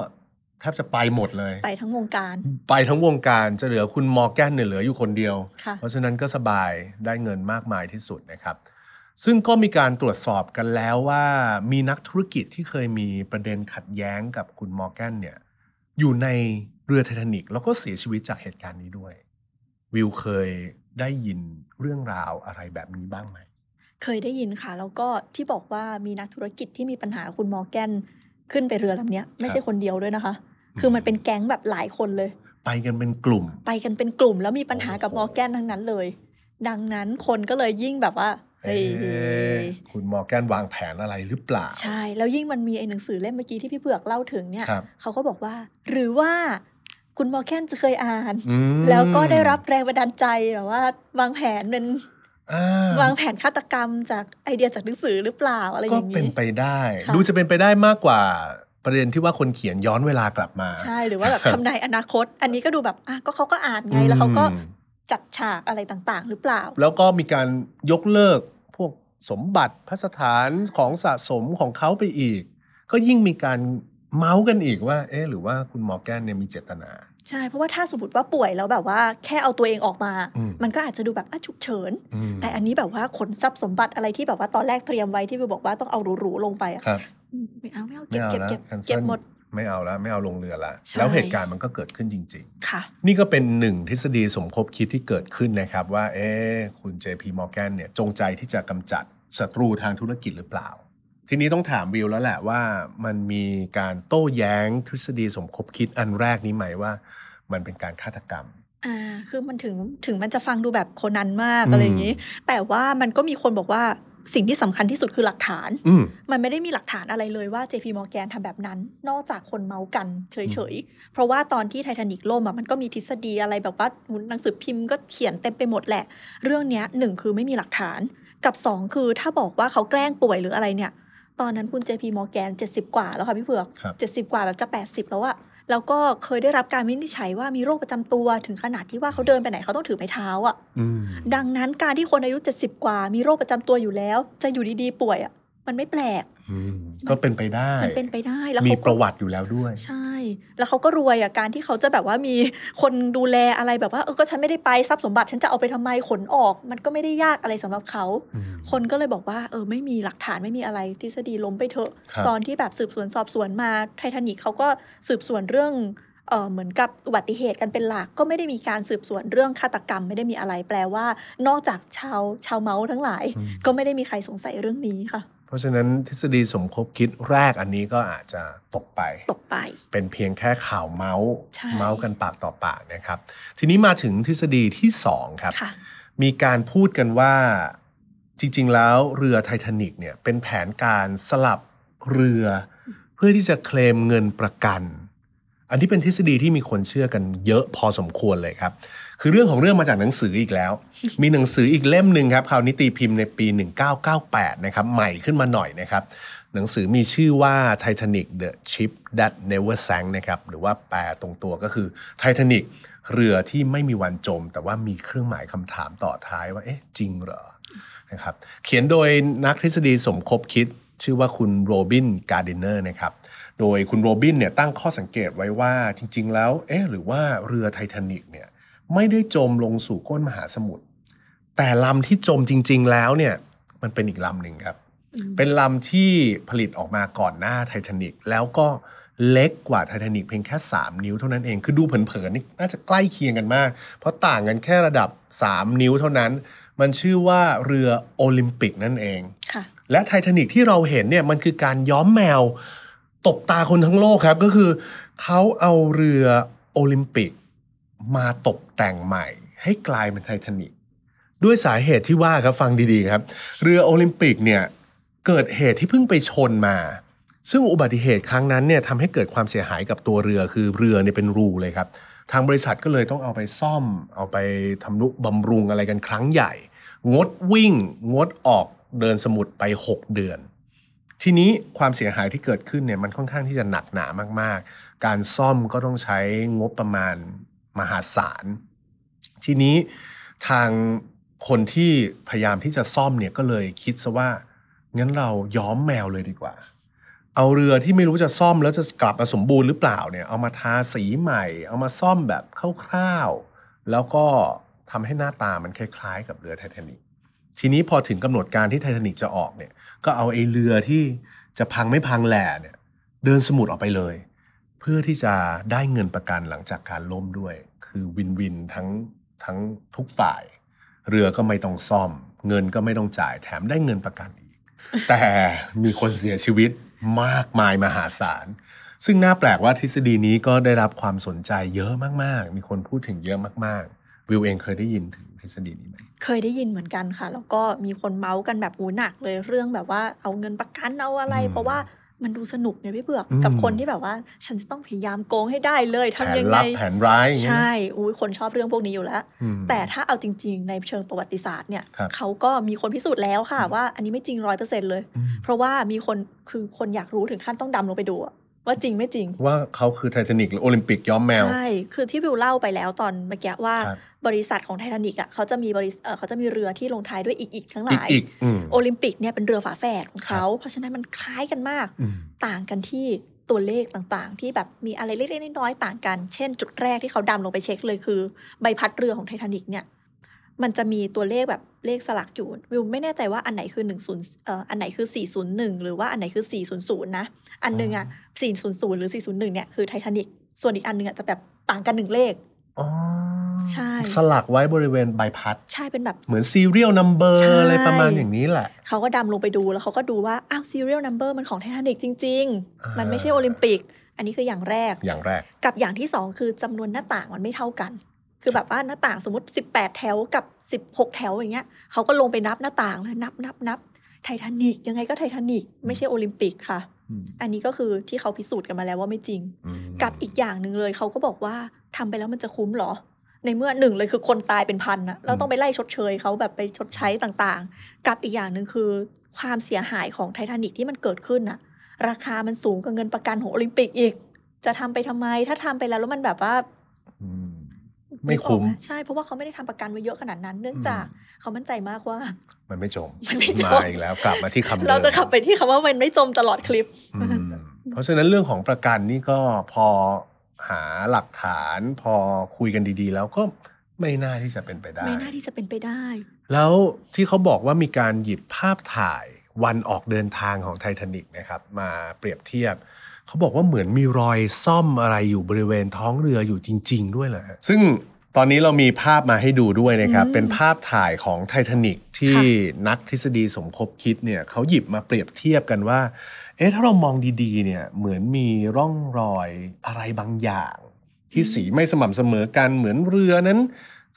ทบจะไปหมดเลย ไปทั้งวงการ ไปทั้งวงการจะเหลือคุณมอร์แกนเหลืออยู่คนเดียว เพราะฉะนั้นก็สบายได้เงินมากมายที่สุดนะครับ ซึ่งก็มีการตรวจสอบกันแล้วว่า มีนักธุรกิจที่เคยมีประเด็นขัดแย้งกับคุณมอร์แกนเนี่ย อยู่ในเรือไททานิกแล้วก็เสียชีวิตจากเหตุการณ์นี้ด้วย วิวเคยได้ยินเรื่องราวอะไรแบบนี้บ้างไหม เคยได้ยินค่ะ แล้วก็ที่บอกว่ามีนักธุรกิจที่มีปัญหาคุณมอร์แกนขึ้นไปเรือลำนี้ไม่ใช่คนเดียวด้วยนะคะคือมันเป็นแก๊งแบบหลายคนเลย ไปกันเป็นกลุ่ม ไปกันเป็นกลุ่มแล้วมีปัญหากับมอร์แกนทั้งนั้นเลย ดังนั้นคนก็เลยยิ่งแบบว่า เฮ้ย คุณมอร์แกนวางแผนอะไรหรือเปล่า ใช่ แล้วยิ่งมันมีไอ้หนังสือเล่มเมื่อกี้ที่พี่เผือกเล่าถึงเนี่ย เขาก็บอกว่า หรือว่า คุณมอร์แกนจะเคยอ่าน แล้วก็ได้รับแรงบันดาลใจแบบว่า วางแผนเป็นวางแผนฆาตกรรม จากไอเดียจากหนังสือหรือเปล่า อะไรอย่างนี้ ก็เป็นไปได้ ดูจะเป็นไปได้มากกว่าประเด็นที่ว่าคนเขียนย้อนเวลากลับมา ใช่หรือว่าแบบทำนายอนาคต อันนี้ก็ดูแบบอ่ะก็เขาก็อ่านไงแล้วเขาก็จัดฉากอะไรต่างๆ หรือเปล่า แล้วก็มีการยกเลิก พวกสมบัติพระสถานของสะสมของเขาไปอีก ก็ยิ่งมีการเมาส์กันอีกว่า เอ๊ะหรือว่าคุณหมอแก้นเนี่ยมีเจตนา ใช่เพราะว่าถ้าสมมติว่าป่วยแล้วแบบว่าแค่เอาตัวเองออกมา มันก็อาจจะดูแบบฉุกเฉินแต่อันนี้แบบว่าขนทรัพย์สมบัติอะไรที่แบบว่าตอนแรกเตรียมไว้ที่ไปบอกว่าต้องเอาหรูๆลงไปไม่เอา ไม่เอาเก็บเก็บเก็บหมด ไม่เอาแล้วไม่เอาลงเรือละ แล้วเหตุการณ์มันก็เกิดขึ้นจริงๆ ค่ะ นี่ก็เป็นหนึ่งทฤษฎีสมคบคิดที่เกิดขึ้นนะครับว่า เอ๊คุณเจีมอร์แกนเนี่ยจงใจที่จะกำจัดศัตรูทางธุรกิจหรือเปล่า ทีนี้ต้องถามวิวแล้วแหละว่ามันมีการโต้แย้งทฤษฎีสมคบคิดอันแรกนี้ไหมว่ามันเป็นการฆาตกรรมอ่าคือมันถึงถึงมันจะฟังดูแบบโคนันมากอะไรอย่างนี้แต่ว่ามันก็มีคนบอกว่าสิ่งที่สำคัญที่สุดคือหลักฐาน มันไม่ได้มีหลักฐานอะไรเลยว่า JP Morgan ทำแบบนั้น นอกจากคนเมากันเฉยๆ เพราะว่าตอนที่ไททานิกล่มอ่ะมันก็มีทฤษฎีอะไร แบบว่าหนังสือพิมพ์ก็เขียนเต็มไปหมดแหละ เรื่องนี้หนึ่งคือไม่มีหลักฐาน กับ 2 คือถ้าบอกว่าเขาแกล้งป่วยหรืออะไรเนี่ย ตอนนั้นคุณ JP Morgan 70 กว่าแล้วค่ะพี่เผือก70 กว่าแบบจะ 80 แล้วอะแล้วก็เคยได้รับการวินิจฉัยว่ามีโรคประจำตัว ถึงขนาดที่ว่าเขาเดินไปไหนเขาต้องถือไม้เท้าอะ่ะดังนั้นการที่คนอายุ 70 กว่ามีโรคประจำตัวอยู่แล้ว จะอยู่ดี ๆ ป่วยอะ่ะมันไม่แปลกก็เป็นไปได้ มันเป็นไปได้ แล้วมีประวัติอยู่แล้วด้วย ใช่ แล้วเขาก็รวยอ่ะการที่เขาจะแบบว่ามีคนดูแลอะไรแบบว่าเออก็ฉันไม่ได้ไปทรัพย์สมบัติ ฉันจะเอาไปทำไมขนออก มันก็ไม่ได้ยากอะไรสำหรับเขา คนก็เลยบอกว่าเออไม่มีหลักฐานไม่มีอะไรทฤษฎีล้มไปเถอะ ตอนที่แบบสืบสวนสอบสวนมา ไททานิกเขาก็สืบสวนเรื่องเออเหมือนกับอุบัติเหตุกันเป็นหลัก ก็ไม่ได้มีการสืบสวนเรื่องฆาตกรรมไม่ได้มีอะไร แปลว่านอกจากชาวชาวเมาส์ทั้งหลาย ก็ไม่ได้มีใครสงสัยเรื่องนี้ค่ะเพราะฉะนั้นทฤษฎีสมคบคิดแรกอันนี้ก็อาจจะตกไปตกไป เป็นเพียงแค่ข่าวเมาส์ เมาส์กันปากต่อปากนะครับ ทีนี้มาถึงทฤษฎีที่สองครับ มีการพูดกันว่า จริงๆแล้วเรือไททานิกเนี่ยเป็นแผนการสลับเรือ เพื่อที่จะเคลมเงินประกัน อันที่เป็นทฤษฎีที่มีคนเชื่อกันเยอะพอสมควรเลยครับคือเรื่องของเรื่องมาจากหนังสืออีกแล้ว มีหนังสืออีกเล่มหนึ่งครับคราวนี้ตีพิมพ์ในปี 1998นะครับ ใหม่ขึ้นมาหน่อยนะครับ หนังสือมีชื่อว่า Titanic the Ship that Never Sank นะครับ หรือว่าแปลตรงตัวก็คือ Titanic เรือที่ไม่มีวันจม แต่ว่ามีเครื่องหมายคำถามต่อท้ายว่าเอ๊ะจริงเหรอ นะครับ เขียนโดยนักทฤษฎีสมคบคิดชื่อว่าคุณโรบินการ์ดินเนอร์นะครับ โดยคุณโรบินเนี่ยตั้งข้อสังเกตไว้ว่าจริง ๆ แล้วเอ๊ะหรือว่าเรือไททานิกเนี่ยไม่ได้จมลงสู่ก้นมหาสมุทร แต่ลำที่จมจริงๆแล้วเนี่ยมันเป็นอีกลำหนึ่งครับ เป็นลำที่ผลิตออกมาก่อนหน้าไททานิกแล้วก็เล็กกว่าไททานิกเพียงแค่ 3 นิ้วเท่านั้นเอง คือดูเผินๆนี่น่าจะใกล้เคียงกันมาก เพราะต่างกันแค่ระดับ 3 นิ้วเท่านั้น มันชื่อว่าเรือโอลิมปิกนั่นเอง และไททานิกที่เราเห็นเนี่ยมันคือการย้อมแมวตบตาคนทั้งโลกครับ ก็คือเขาเอาเรือโอลิมปิกมาตกแต่งใหม่ ให้กลายเป็นไททานิกด้วยสาเหตุที่ว่าครับฟังดีๆครับ เรือโอลิมปิกเนี่ยเกิดเหตุที่เพิ่งไปชนมา ซึ่งอุบัติเหตุครั้งนั้นเนี่ยทำให้เกิดความเสียหายกับตัวเรือคือเรือเนี่ยเป็นรูเลยครับ ทางบริษัทก็เลยต้องเอาไปซ่อม เอาไปทำนุบำรุงอะไรกันครั้งใหญ่ งดวิ่งงดออกเดินสมุดไป 6 เดือน ทีนี้ความเสียหายที่เกิดขึ้นเนี่ยมันค่อนข้างที่จะหนักหนามากๆ การซ่อมก็ต้องใช้งบประมาณมหาศาลทีนี้ทางคนที่พยายามที่จะซ่อมเนี่ยก็เลยคิดซะว่างั้นเราย้อมแมวเลยดีกว่า เอาเรือที่ไม่รู้จะซ่อมแล้วจะกลับมาสมบูรณ์หรือเปล่าเนี่ยเอามาทาสีใหม่ เอามาซ่อมแบบคร่าวๆแล้วก็ทำให้หน้าตามันคล้าย ๆ กับเรือไททานิกทีนี้พอถึงกำหนดการที่ไททานิกจะออกเนี่ยก็เอาไอ้เรือที่จะพังไม่พังแหล่เนี่ยเดินสมุดออกไปเลยพื่อที่จะได้เงินประกันหลังจากการล่มด้วย คือวินวิน ทั้งทั้งทุกฝ่าย เรือก็ไม่ต้องซ่อม เงินก็ไม่ต้องจ่ายแถมได้เงินประกันอีก แต่มีคนเสียชีวิตมากมายมหาศาล ซึ่งน่าแปลกว่าทฤษฎีนี้ก็ได้รับความสนใจเยอะมากๆ มีคนพูดถึงเยอะมากๆ วิวเองเคยได้ยินถึงทฤษฎีนี้ไหมเคยได้ยินเหมือนกันค่ะแล้วก็มีคนเมาส์กันแบบหูหนักเลยเรื่องแบบว่า เอาเงินประกันเอาอะไรเพราะว่ามันดูสนุกเนี่ยพี่เบือก กับคนที่แบบว่า ฉันจะต้องพยายามโกงให้ได้เลยทำยังไงแผนร้าย ใช่อุ้ยคนชอบเรื่องพวกนี้อยู่แล้ว แต่ถ้าเอาจริงๆ ในเชิงประวัติศาสตร์เนี่ยเขาก็มีคนพิสูจน์แล้วค่ะ ว่าอันนี้ไม่จริงร้อยเปอร์เซ็นต์เลย เพราะว่ามีคนคือคนอยากรู้ถึงขั้นต้องดำลงไปดู ว่าจริงไม่จริง ว่าเขาคือไททานิกหรือโอลิมปิกย้อมแมวใช่คือที่วิวเล่าไปแล้วตอนเมื่อกี้ว่าบริษัทของไททานิกอ่ะเขาจะมีบริเขาจะมีเรือที่ลงท้ายด้วยอีกอีกทั้งหลายโอลิมปิกเนี่ยเป็นเรือฝาแฝดของเขาเพราะฉะนั้นมันคล้ายกันมาก ต่างกันที่ตัวเลขต่างๆ ที่แบบมีอะไรเล็กๆน้อยๆต่างกันเช่น จุดแรกที่เขาดำลงไปเช็คเลยคือ ใบพัดเรือของไททานิกเนี่ยมันจะมีตัวเลขแบบเลขสลักอยู่วิวไม่แน่ใจว่าอันไหนคือหนึ่งศูนย์อันไหนคือสี่ศูนย์หนึ่งหรือว่าอันไหนคือสี่ศูนย์ศูนย์นะอันหนึ่งอ่ะสี่ศูนย์ศูนย์หรือสี่ศูนย์หนึ่งเนี่ยคือไททานิกส่วนอีกอันหนึ่งอ่ะจะแบบต่างกันหนึ่งเลขใช่ สลักไว้บริเวณใบพัดใช่เป็นแบบ เหมือนซีเรียลนัมเบอร์อะไรประมาณอย่างนี้แหละเขาก็ดำลงไปดูแล้วเขาก็ดูว่าอ้าวซีเรียลนัมเบอร์มันของไททานิกจริง ๆ มันไม่ใช่โอลิมปิก อันนี้คืออย่างแรกอย่างแรก กับอย่างที่สองคือจำนวนหน้าต่างมันไม่เท่ากันคือแบบว่าหน้าต่างสมมติ 18 แถวกับ16แถวอย่างเงี้ยเขาก็ลงไปนับหน้าต่างเลยนับนับนับไททานิกยังไงก็ไททานิกไม่ใช่โอลิมปิกค่ะ อันนี้ก็คือที่เขาพิสูจน์กันมาแล้วว่าไม่จริง กับอีกอย่างหนึ่งเลยเขาก็บอกว่าทำไปแล้วมันจะคุ้มหรอในเมื่อหนึ่งเลยคือคนตายเป็นพันนะเราต้องไปไล่ชดเชยเขาแบบไปชดใช้ต่างๆกับอีกอย่างหนึ่งคือความเสียหายของไททานิกที่มันเกิดขึ้นน่ะ ราคามันสูงกว่าเงินประกันของโอลิมปิกอีก จะทำไปทำไมถ้าทำไปแล้วแล้วมันแบบว่า ไม่คุ้มใช่เพราะว่าเขาไม่ได้ทำประกันไว้เยอะขนาดนั้น เนื่องจากเขามั่นใจมากว่า มันไม่จมมันไม่จมมาอีกแล้วกลับมาที่คำเราจะขับไปที่คำว่ามันไม่จมตลอดคลิปเพราะฉะนั้นเรื่องของประกันนี่ก็พอหาหลักฐานพอคุยกันดี ๆ แล้วก็ไม่น่าที่จะเป็นไปได้ ไม่น่าที่จะเป็นไปได้ แล้วที่เขาบอกว่ามีการหยิบภาพถ่ายวันออกเดินทางของไททานิกนะครับ มาเปรียบเทียบ เขาบอกว่าเหมือนมีรอยซ่อมอะไรอยู่บริเวณท้องเรืออยู่จริง ๆ ด้วยแหละซึ่งตอนนี้เรามีภาพมาให้ดูด้วยนะครับ เป็นภาพถ่ายของไททานิกที่นักทฤษฎีสมคบคิดเนี่ย เขาหยิบมาเปรียบเทียบกันว่าเอ๊ะถ้าเรามองดีๆ เนี่ย เหมือนมีร่องรอยอะไรบางอย่าง ที่สีไม่สม่ำเสมอกันเหมือนเรือนั้น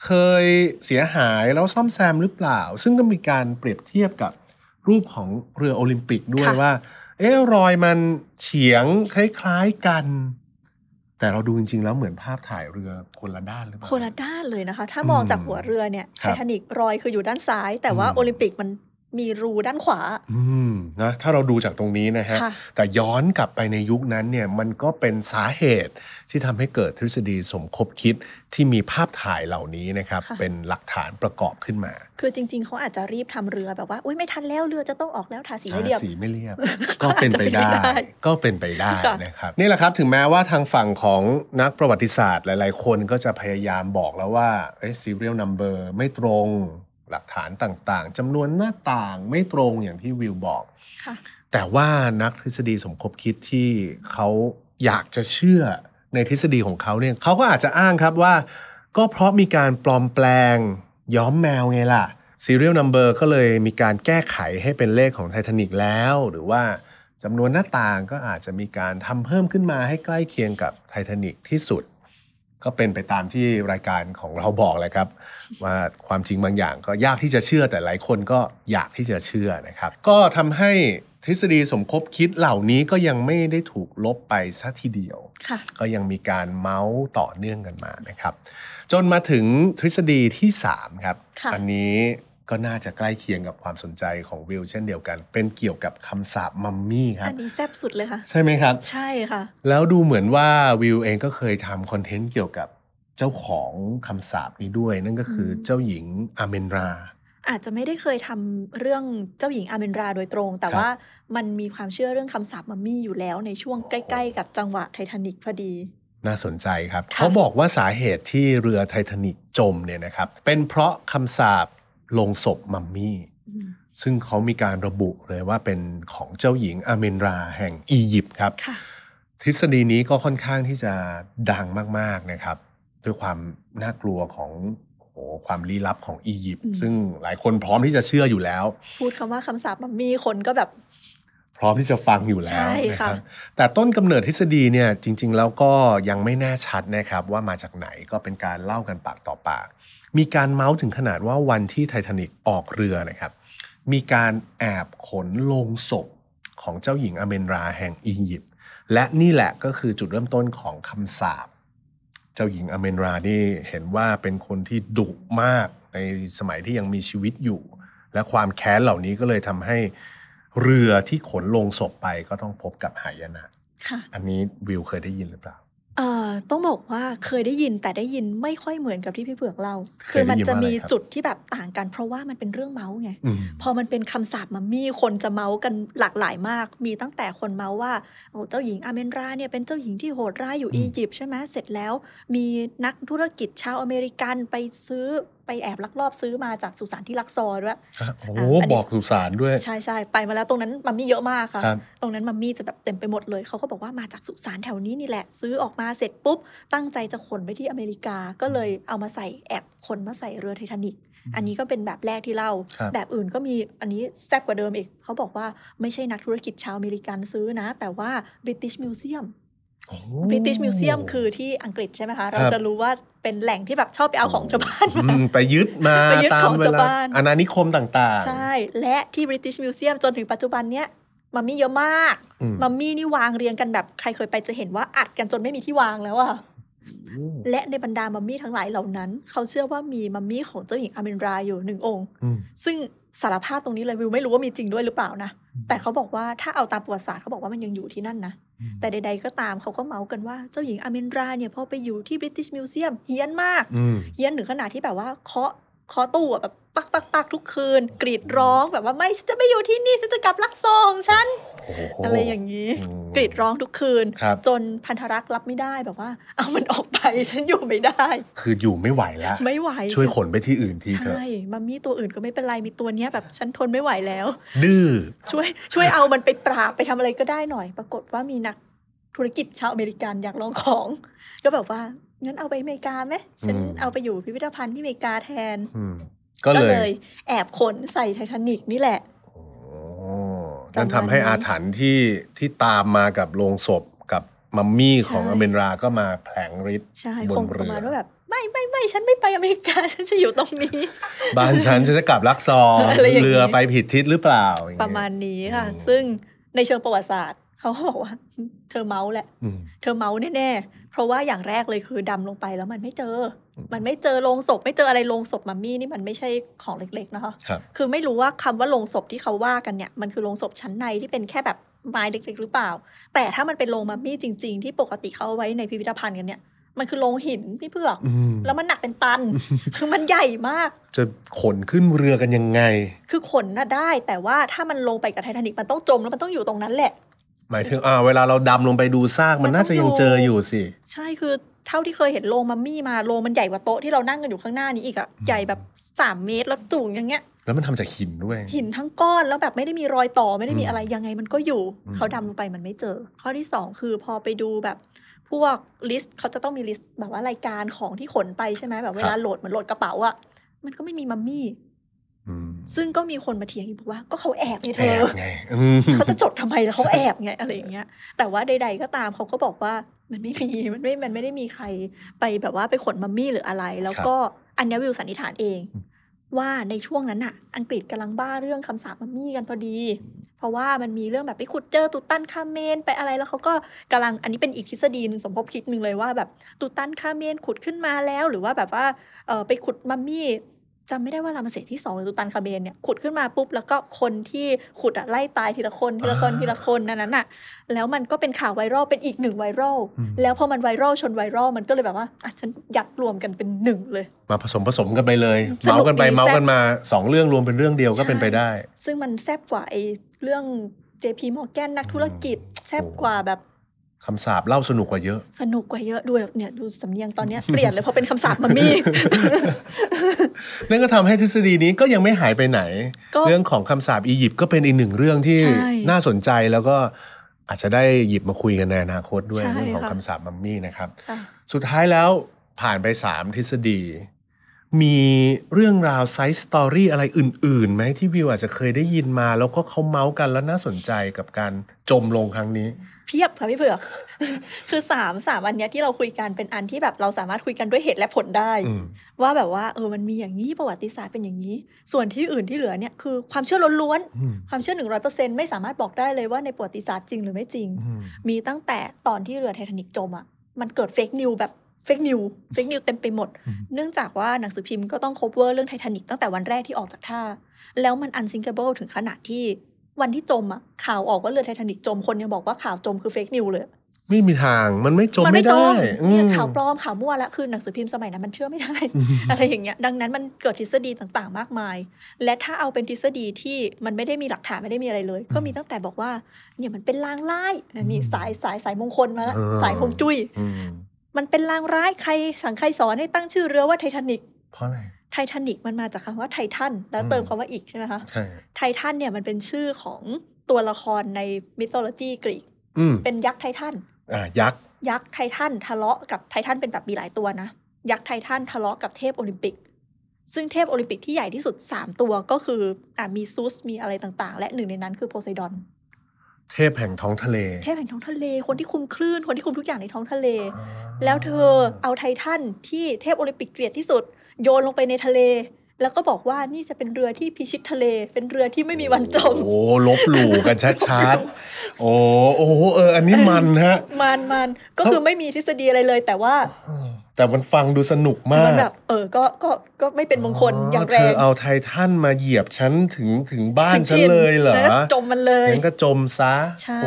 เคยเสียหายแล้วซ่อมแซมหรือเปล่า ซึ่งก็มีการเปรียบเทียบกับรูปของเรือโอลิมปิกด้วยว่า เอ๊ะรอยมันเฉียงคล้าย ๆกัน แต่เราดูจริง ๆแล้วเหมือนภาพถ่ายเรือคนละด้านหรือเปล่าคนละด้านเลยนะคะ ถ้ามองจากหัวเรือเนี่ยไททานิกรอยคืออยู่ด้านซ้าย แต่ว่าโอลิมปิกมันมีรูด้านขวา อืมนะถ้าเราดูจากตรงนี้นะฮะ แต่ย้อนกลับไปในยุคนั้นเนี่ยมันก็เป็นสาเหตุที่ทำให้เกิดทฤษฎีสมคบคิดที่มีภาพถ่ายเหล่านี้นะครับเป็นหลักฐานประกอบขึ้นมา คือจริง ๆเขาอาจจะรีบทำเรือแบบว่าอุ้ยไม่ทันแล้วเรือจะต้องออกแล้วทาสีไม่เรียบสีไม่เรียบ ก็เป็นไปได้ ก็เป็นไปได้นะครับนี่แหละครับถึงแม้ว่าทางฝั่งของนักประวัติศาสตร์หลาย ๆ คนก็จะพยายามบอกแล้วว่าเอ๊ะซีเรียลนัมเบอร์ไม่ตรงหลักฐานต่างๆ จำนวนหน้าต่างไม่ตรงอย่างที่วิวบอก แต่ว่านักทฤษฎีสมคบคิดที่เขาอยากจะเชื่อในทฤษฎีของเขาเนี่ยเขาก็อาจจะอ้างครับว่าก็เพราะมีการปลอมแปลงย้อมแมวไงล่ะ serial number ก็เลยมีการแก้ไขให้เป็นเลขของไททานิกแล้ว หรือว่าจำนวนหน้าต่างก็อาจจะมีการทำเพิ่มขึ้นมาให้ใกล้เคียงกับไททานิกที่สุดก็เป็นไปตามที่รายการของเราบอกเลยครับ ว่าความจริงบางอย่างก็ยากที่จะเชื่อแต่หลายคนก็อยากที่จะเชื่อนะครับ ก็ทำให้ทฤษฎีสมคบคิดเหล่านี้ก็ยังไม่ได้ถูกลบไปซะทีเดียวก็ยังมีการเมาส์ต่อเนื่องกันมานะครับ จนมาถึงทฤษฎีที่ 3 ครับ อันนี้ก็น่าจะใกล้เคียงกับความสนใจของวิลเช่นเดียวกัน เป็นเกี่ยวกับคำสาบมัมมี่ครับ อันนี้แซ่บสุดเลยค่ะใช่ไหมครับใช่ค่ะแล้วดูเหมือนว่าวิลเองก็เคยทำคอนเทนต์เกี่ยวกับเจ้าของคำสาบนี้ด้วยนั่นก็คือเจ้าหญิงอาเมนราอาจจะไม่ได้เคยทำเรื่องเจ้าหญิงอาเมนราโดยตรงแต่ว่ามันมีความเชื่อเรื่องคำสาบมัมมี่อยู่แล้วในช่วงใกล้ ๆกับจังหวะไททานิกพอดีน่าสนใจครับ เขาบอกว่าสาเหตุที่เรือไททานิกจมเนี่ยนะครับเป็นเพราะคำสาบโลงศพมัมมี่ซึ่งเขามีการระบุเลยว่าเป็นของเจ้าหญิงอาเมนราแห่งอียิปต์ครับทฤษฎีนี้ก็ค่อนข้างที่จะดังมาก ๆ นะครับ ด้วยความน่ากลัวของโอ้ความลี้ลับของอียิปต์ซึ่งหลายคนพร้อมที่จะเชื่ออยู่แล้ว พูดคำว่าคํำสาปมัมมี่คนก็แบบ พร้อมที่จะฟังอยู่แล้วใช่ค่ะแต่ต้นกำเนิดทฤษฎีเนี่ยจริง ๆ แล้วก็ยังไม่แน่ชัดนะครับ ว่ามาจากไหนก็เป็นการเล่ากันปากต่อปากมีการเมาส์ถึงขนาดว่าวันที่ไททานิกออกเรือนะครับ มีการแอบขนลงศพของเจ้าหญิงอเมนราแห่งอียิปต์และนี่แหละก็คือจุดเริ่มต้นของคำสาปเจ้าหญิงอเมนรานี่เห็นว่าเป็นคนที่ดุมากในสมัยที่ยังมีชีวิตอยู่ และความแค้นเหล่านี้ก็เลยทำให้เรือที่ขนลงศพไปก็ต้องพบกับหายนะอันนี้วิวเคยได้ยินหรือเปล่าเอ่อต้องบอกว่าเคยได้ยินแต่ได้ยินไม่ค่อยเหมือนกับที่พี่เผือกเราคือมันจะมีจุดที่แบบต่างกันเพราะว่ามันเป็นเรื่องเมาส์ไงพอมันเป็นคํำสาปมัมีคนจะเมาส์กันหลากหลายมาก มีตั้งแต่คนเมาส์ว่าโอ้เจ้าหญิงอาเมนราเนี่ยเป็นเจ้าหญิงที่โหดร้ายอยู่อียิปต์ใช่ไหมเสร็จแล้ว มีนักธุรกิจชาวอเมริกันไปซื้อไปแอบลักลอบซื้อมาจากสุสานที่ลักซอด้วยโอ้บอกสุสานด้วย ใช่ใช่ไปมาแล้ว ตรงนั้นมัมมี่เยอะมากค่ะ ตรงนั้นมัมมี่จะแบบเต็มไปหมดเลย เขาก็บอกว่ามาจากสุสานแถวนี้นี่แหละ ซื้อออกมาเสร็จปุ๊บตั้งใจจะขนไปที่อเมริกา ก็เลยเอามาใส่แอบขนมาใส่เรือไททานิก อันนี้ก็เป็นแบบแรกที่เล่า แบบอื่นก็มี อันนี้แซ่บกว่าเดิมอีกเขาบอกว่าไม่ใช่นักธุรกิจชาวอเมริกันซื้อนะ แต่ว่าบริติชมิวเซียมบริติชมิวเซียมคือที่อังกฤษใช่ไหมคะ เราจะรู้ว่าเป็นแหล่งที่แบบชอบไปเอาของชาวบ้าน ไปยึดมาไปยึดของชาวบ้านอาณานิคมต่าง ๆ ใช่ และที่ British Museum จนถึงปัจจุบันเนี้ยมัมมี่เยอะมาก มัมมี่นี่วางเรียงกันแบบ ใครเคยไปจะเห็นว่าอัดกันจนไม่มีที่วางแล้วอะและในบรรดามัมมี่ทั้งหลายเหล่านั้น เขาเชื่อว่ามีมัมมี่ของเจ้าหญิงอามนราอยู่หนึ่งองค์ซึ่งสารภาพตรงนี้เลยวิวไม่รู้ว่ามีจริงด้วยหรือเปล่านะ แต่เขาบอกว่าถ้าเอาตามประวัติศาสตร์เขาบอกว่ามันยังอยู่ที่นั่นนะ แต่ใด ๆก็ตามเขาก็เมาส์กันว่าเจ้าหญิงอเมนราเนี่ยพอไปอยู่ที่บริติชมิวเซียมเฮี้ยนมากเฮี้ยนถึงขนาดที่แบบว่าเคาะขอตู้แบบปักปักปักทุกคืน กรีดร้องแบบว่าไม่ฉันจะไม่อยู่ที่นี่ฉันจะกลับรักซงฉันอะไรอย่างนี้ กรีดร้องทุกคืนจนพันธรักษ์รับไม่ได้แบบว่า เอามันออกไปฉันอยู่ไม่ได้ คืออยู่ไม่ไหวแล้ว ไม่ไหวช่วยขนไปที่อื่นทีเถอะใช่มามีตัวอื่นก็ไม่เป็นไรมีตัวเนี้ยแบบฉันทนไม่ไหวแล้วดื้อช่วยช่วยเอามันไปปราบไปทำอะไรก็ได้หน่อย ปรากฏว่ามีนักธุรกิจชาวอเมริกันอยากลองของ ก็แบบว่างั้นเอาไปอเมริกาไหมฉันเอาไปอยู่พิพิธภัณฑ์ที่อเมริกาแทนก็เลย แอบขนใส่ไททานิกนี่แหละนั่นทำให้อาถรรพ์ที่ที่ตามมากับโรงศพกับมัมมี่ของอเมราก็มาแผลงฤทธิ์บนเรือแบบ ไม่ไม่ไม่ฉันไม่ไปอเมริกาฉันจะอยู่ตรงนี้บ้านฉันฉันจะกลับลักซองเรือไปผิดทิศหรือเปล่าประมาณนี้ค่ะ ซึ่งในเชิงประวัติศาสตร์เขาบอกว่าเธอเมาส์แหละเธอเมาส์แน่ๆราะว่าอย่างแรกเลยคือดำลงไปแล้วมันไม่เจอ มันไม่เจอโลงศพไม่เจออะไรโลงศพมัมมี่นี่มันไม่ใช่ของเล็กๆนะคะคือไม่รู้ว่าคำว่าโลงศพที่เขาว่ากันเนี่ยมันคือโลงศพชั้นในที่เป็นแค่แบบไม้เล็กๆ หรือเปล่า แต่ถ้ามันเป็นโลงมัมมี่จริง ๆ ที่ปกติเขาไว้ในพิพิธภัณฑ์กันเนี่ยมันคือโลงหินพี่เพื่อก แล้วมันหนักเป็นตัน คือมันใหญ่มาก จะขนขึ้นเรือกันยังไง คือขนน่ะได้แต่ว่าถ้ามันลงไปกับไททานิกมันต้องจมแล้วมันต้องอยู่ตรงนั้นแหละหมายถึงอ่าเวลาเราดำลงไปดูซากมันน่าจะยังเจออยู่สิใช่คือเท่าที่เคยเห็นโรงมัมมี่มาโรงมันใหญ่กว่าโต๊ะที่เรานั่งกันอยู่ข้างหน้านี้อีกอะใหญ่แบบสามเมตรแล้วสูงอย่างเงี้ย แล้วมันทำจากหินด้วย หินทั้งก้อนแล้วแบบไม่ได้มีรอยต่อไม่ได้มีอะไรยังไงมันก็อยู่เขาดำลงไปมันไม่เจอ ข้อที่สองคือพอไปดูแบบ พวกลิสต์เขาจะต้องมีลิสต์แบบว่ารายการของที่ขนไปใช่ไหมแบบเวลาโหลดเหมือนโหลดกระเป๋าอะมันก็ไม่มีมัมมี่ซึ่งก็มีคนมาเถียงอีกบอกว่าก็เขาแอบไงเธอเขาจะจดทำไมแล้วเขาแอบไงอะไรอย่างเงี้ยแต่ว่าใด ๆ ก็ตามเขาก็บอกว่ามันไม่มีมันไม่ มันไม่ได้มีใครไปแบบว่าไปขนมัมมี่หรืออะไร แล้วก็อันนี้วิวสันนิษฐานเอง ว่าในช่วงนั้นอ่ะอังกฤษกำลังบ้าเรื่องคำสาปมัมมี่กันพอดี เพราะว่ามันมีเรื่องแบบไปขุดเจอตุตันคาเมนไปอะไรแล้วเขาก็กำลังอันนี้เป็นอีกทฤษฎีหนึ่งสมภพคิดหนึ่งเลยว่าแบบตุตันคาเมนขุดขึ้นมาแล้ว หรือว่าแบบว่าไปขุดมัมมี่จำไม่ได้ว่ารามาเสดที่สองหรือตุตันคาเบนเนี่ยขุดขึ้นมาปุ๊บแล้วก็คนที่ขุดอะไล่ตายทีละคนทีละคนทีละคนนั้นน่ะแล้วมันก็เป็นข่าวไวรัลเป็นอีกหนึ่งไวรัลแล้วพอมันไวรัลชนไวรัลมันก็เลยแบบว่าอ่ะฉันยัดรวมกันเป็นหนึ่งเลย มาผสมผสมกันไปเลยเมาส์กันไป เมาส์กันมาสองเรื่องรวมเป็นเรื่องเดียวก็เป็นไปได้ ซึ่งมันแซบกว่าไอ้เรื่อง JP อร์แกนนักธุรกิจแซบกว่าแบบคำสาบเล่าสนุกกว่าเยอะ สนุกกว่าเยอะด้วยเนี่ยดูสำเนียงตอนนี้เปลี่ยนเลยเพราะเป็นคำสาบมนมีนั่นก็ทำให้ทฤษฎีนี้ก็ยังไม่หายไปไหน เรื่องของคำสาบอียิปต์ก็เป็นอีกหนึ่งเรื่องที่น่าสนใจแล้วก็อาจจะได้หยิบมาคุยกันในอนาคตด้วยเรื่องของคำสาบมัมมี่นะครับ สุดท้ายแล้วผ่านไปสามทฤษฎี มีเรื่องราวไซส์สตอรี่อะไรอื่นๆไหมที่วิวอาจจะเคยได้ยินมาแล้วก็เขาเมาส์กันแล้วน่าสนใจกับการจมลงครั้งนี้เพียบค่ะพี่เผือกคือสามสามอันเนี้ยที่เราคุยกันเป็นอันที่แบบเราสามารถคุยกันด้วยเหตุและผลได้ว่าแบบว่าเออมันมีอย่างนี้ประวัติศาสตร์เป็นอย่างนี้ ส่วนที่อื่นที่เหลือเนี่ยคือความเชื่อล้วนๆ ความเชื่อหนึ่งร้อยเปอร์เซ็นไม่สามารถบอกได้เลยว่าในประวัติศาสตร์จริงหรือไม่จริง มีตั้งแต่ตอนที่เรือไททานิกจมอ่ะมันเกิดเฟกนิวแบบเฟกนิวเฟกนิวเต็มไปหมดเนื่องจากว่าหนังสือพิมพ์ก็ต้องคบเวอร์เรื่องไททานิกตั้งแต่วันแรกที่ออกจากท่าแล้วมันอันซิงเกิลเบิลถึงขนาดที่วันที่จมอะข่าวออกว่าเรือไททานิกจมคนยังบอกว่าข่าวจมคือเฟกนิวเลย ไม่มีทางมันไม่จมมันไม่จมเนี่ยข่าวปลอมข่าวมั่ว ละคือหนังสือพิมพ์สมัยนั้น มันเชื่อไม่ได้อะไรอย่างเงี้ยดังนั้นมันเกิดทฤษฎีต่างๆ มากมาย และถ้าเอาเป็นทฤษฎีที่มันไม่ได้มีหลักฐานไม่ได้มีอะไรเลย ก็มีตั้งแต่บอกว่า เนี่ยมันเป็นลางร้ายนี่สายสายสายมงคลมาละสายพงจุ้ยมันเป็นลางร้ายใครสั่งใครสอนให้ตั้งชื่อเรือว่าไททานิกเพราะอะไรไททานิกมันมาจากคำว่าไททันแล้วเติมคาว่าอีกใช่ไหมคะใช่ไททันเนี่ยมันเป็นชื่อของตัวละครในมิโทโลจีกรีกเป็นยักษ์ไททันอ่ายักษ์ ยักษ์ไททัน ทะเลาะกับไททันเป็นแบบมีหลายตัวนะ ยักษ์ไททันทะเลาะกับเทพโอลิมปิก ซึ่งเทพโอลิมปิกที่ใหญ่ที่สุดสามตัวก็คืออ่ามีซูสมีอะไรต่าง ๆ และหนึ่งในนั้นคือโพไซดอน เทพแห่งท้องทะเล เทพแห่งท้องทะเลคนที่คุมคลื่น คนที่คุมทุกอย่างในท้องทะเล แล้วเธอเอาไททันที่เทพโอลิมปิกเกลียดที่สุดโยนลงไปในทะเลแล้วก็บอกว่านี่จะเป็นเรือที่พิชิตทะเลเป็นเรือที่ไม่มีวันจมโอ้ลบหลู่กันชัดๆโอ้โอ้เอออันนี้มันฮะมันมันก็คือไม่มีทฤษฎีอะไรเลยแต่ว่าแต่มันฟังดูสนุกมากมันแบบเออก็ก็ก็ไม่เป็นมงคลอย่างแรงเธอเอาไททันมาเหยียบฉันถึงถึงบ้านฉันเลยเหรอจมมันเลยงั้นก็จมซะใช่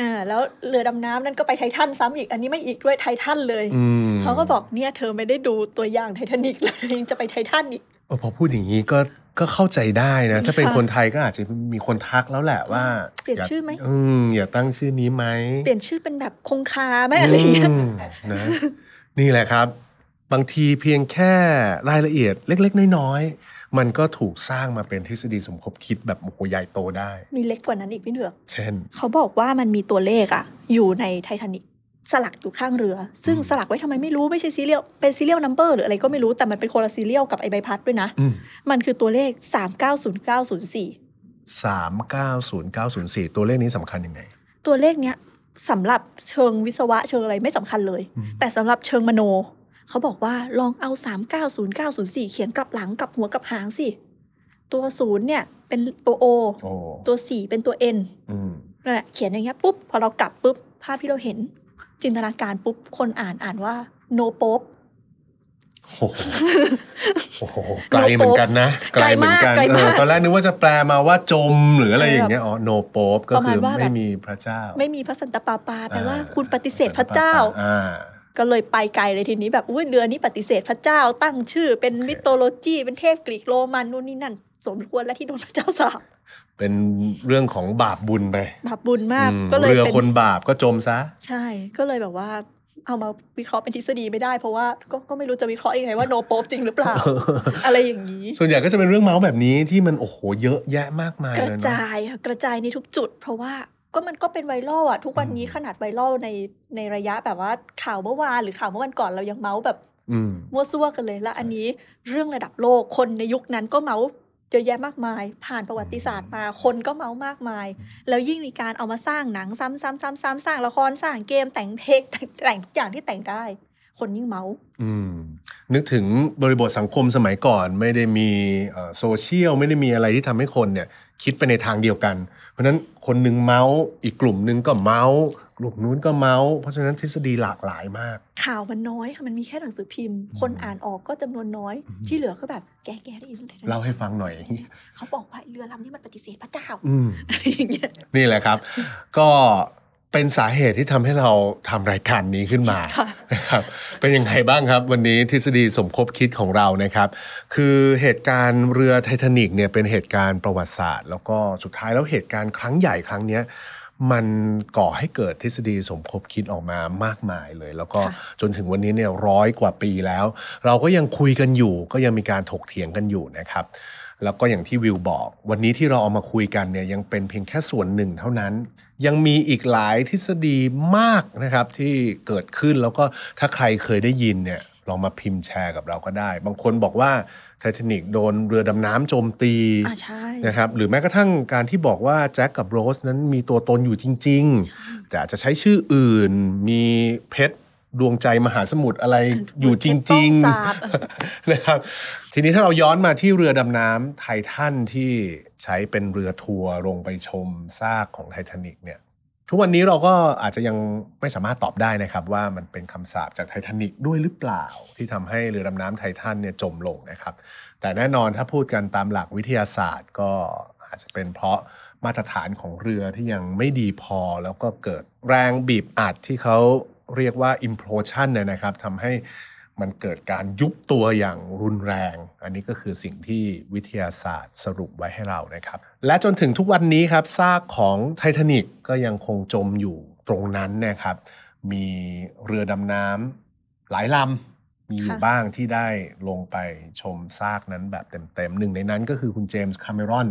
อ่าแล้วเรือดำน้ำนั่นก็ไปไททันซ้ำอีกอันนี้ไม่อีกด้วยไททันเลยเขาก็บอกเนี่ยเธอไม่ได้ดูตัวอย่างไททานิกแล้วยังจะไปไททันอีกพอพูดอย่างนี้ก็ก็เข้าใจได้นะถ้าเป็นคนไทยก็อาจจะมีคนทักแล้วแหละว่าเปลี่ยนชื่อไหมอืมอย่าตั้งชื่อนี้ไหมเปลี่ยนชื่อเป็นแบบคงคาไหมอะไรเงี้ยนะนี่แหละครับ บางทีเพียงแค่รายละเอียดเล็ก ๆ น้อยมันก็ถูกสร้างมาเป็นทฤษฎีสมคบคิดแบบโมโหใหญ่โตได้ มีเล็กกว่านั้นอีกพี่เดือเช่น เขาบอกว่ามันมีตัวเลขอะอยู่ในไททานิกสลักอยู่ข้างเรือ ซึ่งสลักไว้ทำไมไม่รู้ ไม่ใช่ซีเรียลเป็นซีเรียลนัมเบอร์หรืออะไรก็ไม่รู้แต่มันเป็นโคลาซีเรียลกับไอใบพัดด้วยนะมันคือตัวเลข390904 390904 ตัวเลขนี้สำคัญยังไง ตัวเลขเนี้ยสำหรับเชิงวิศวะเชิงอะไรไม่สำคัญเลย แต่สำหรับเชิงมโนเขาบอกว่าลองเอา390904เขียนกลับหลังกับหัวกับหางสิตัวศูนย์เนี่ย เป็นตัวโอ ตัวสี่เป็นตัวเอ็นนั่นแหละเขียนอย่างเงี้ยปุ๊บพอเรากลับปุ๊บภาพที่เราเห็นจินตนาการปุ๊บคนอ่านอ่านว่า no p o p โอ้โหไกลเหมือนกันนะไกลเหมือนกัน ตอนแรกนึกว่าจะแปลมาว่าจม หรืออะไรอย่างเงี้ยอ๋อโนโปบก็คือไม่มีพระเจ้า ไม่มีพระสันตะปาปาแปลว่าคุณปฏิเสธพระเจ้าก็เลยไปไกลเลยทีนี้ แบบอุ้ยเดือนนี้ปฏิเสธพระเจ้าตั้งชื่อ เป็นมิโตโลจีเป็นเทพกรีกโรมันนู่นนี่นั่น สมควรและที่โดนพระเจ้าสาปเป็นเรื่องของบาปบุญไปบาปบุญมาก ก็เลยเรือคนบาปก็จมซะ ใช่ ก็เลยแบบว่าเอามาวิเคราะห์เป็นทฤษฎีไม่ได้เพราะว่าก็ก็ไม่รู้จะวิเคราะห์ยังไงว่าโนโป๊จริงหรือเปล่า อะไรอย่างนี้ ส่วนใหญ่ก็จะเป็นเรื่องเมาส์แบบนี้ที่มันโอ้โหเยอะแยะมากมายกระจายค่ะกระจายในทุกจุดเพราะว่าก็มันก็เป็นไวรัลอะทุกวันนี้ขนาดไวรัลในในระยะแบบว่าข่าวเมื่อวานหรือข่าวเมื่อวันก่อนเรายังเมาส์แบบมั่วซั่วกันเลย และอันนี้เรื่องระดับโลกคนในยุคนั้นก็เมาส์เยอะแยะมากมาย ผ่านประวัติศาสตร์มาคนก็เมาส์มากมาย แล้วยิ่งมีการเอามาสร้างหนังซ้ำๆๆ ๆ สร้างละครสร้างเกมแต่งเพลงแต่งอย่างที่แต่งได้คนยิ่งเมานึกถึงบริบทสังคมสมัยก่อน ไม่ได้มีโซเชียล ไม่ได้มีอะไรที่ทำให้คนเนี่ย คิดไปในทางเดียวกัน เพราะนั้นคนนึงเมาส์อีกกลุ่มหนึ่งก็เมาส์กลุ่มนู้นก็เมาส์เพราะฉะนั้นทฤษฎีหลากหลายมาก ข่าวมันน้อยค่ะมันมีแค่หนังสือพิมพ์ คนอ่านออกก็จำนวนน้อย ที่เหลือก็แบบแกแกได้ยินเล่าให้ฟังหน่อยเขาบอกว่าเรือลำนี้มันปฏิเสธพระเจ้าอะไรอย่างเงี้ยนี่แหละครับ ก็เป็นสาเหตุที่ทำให้เราทำรายการนี้ขึ้นมานะครับ เป็นยังไงบ้างครับ วันนี้ทฤษฎีสมคบคิดของเรานะครับ คือเหตุการณ์เรือไททานิกเนี่ยเป็นเหตุการณ์ประวัติศาสตร์แล้วก็สุดท้ายแล้วเหตุการณ์ครั้งใหญ่ครั้งเนี้ยมันก่อให้เกิดทฤษฎีสมคบคิดออกมามากมายเลย แล้วก็จนถึงวันนี้เนี่ยร้อยกว่าปีแล้ว เราก็ยังคุยกันอยู่ ก็ยังมีการถกเถียงกันอยู่นะครับแล้วก็อย่างที่วิวบอก วันนี้ที่เราเอามาคุยกันเนี่ยยังเป็นเพียงแค่ส่วนหนึ่งเท่านั้นยังมีอีกหลายทฤษฎีมากนะครับ ที่เกิดขึ้นแล้วก็ถ้าใครเคยได้ยินเนี่ยลองมาพิมพ์แชร์กับเราก็ได้ บางคนบอกว่า ไททานิกโดนเรือดำน้ำโจมตีนะครับหรือแม้กระทั่งการที่บอกว่า แจ็คกับโรสนั้นมีตัวตนอยู่จริงๆแต่อาจจะใช้ชื่ออื่นมีเพชรดวงใจมหาสมุทรอะไรอยู่จริงๆนะครับทีนี้ถ้าเราย้อนมาที่เรือดำน้ำไททันที่ใช้เป็นเรือทัวร์ลงไปชมซากของไททานิกเนี่ย ทุกวันนี้เราก็อาจจะยังไม่สามารถตอบได้นะครับ ว่ามันเป็นคำสาปจากไททานิกด้วยหรือเปล่าที่ทำให้เรือดำน้ำไททันเนี่ยจมลงนะครับ แต่แน่นอนถ้าพูดกันตามหลักวิทยาศาสตร์ก็อาจจะเป็นเพราะมาตรฐานของเรือที่ยังไม่ดีพอแล้วก็เกิดแรงบีบอัดที่เขาเรียกว่า implosion เนี่ยนะครับทำให้มันเกิดการยุบตัวอย่างรุนแรง อันนี้ก็คือสิ่งที่วิทยาศาสตร์สรุปไว้ให้เรานะครับ และจนถึงทุกวันนี้ครับซากของไททานิกก็ยังคงจมอยู่ตรงนั้นนะครับ มีเรือดำน้ำหลายลำมีอยู่บ้างที่ได้ลงไปชมซากนั้นแบบเต็ม ๆ หนึ่งในนั้นก็คือคุณเจมส์คาเมรอน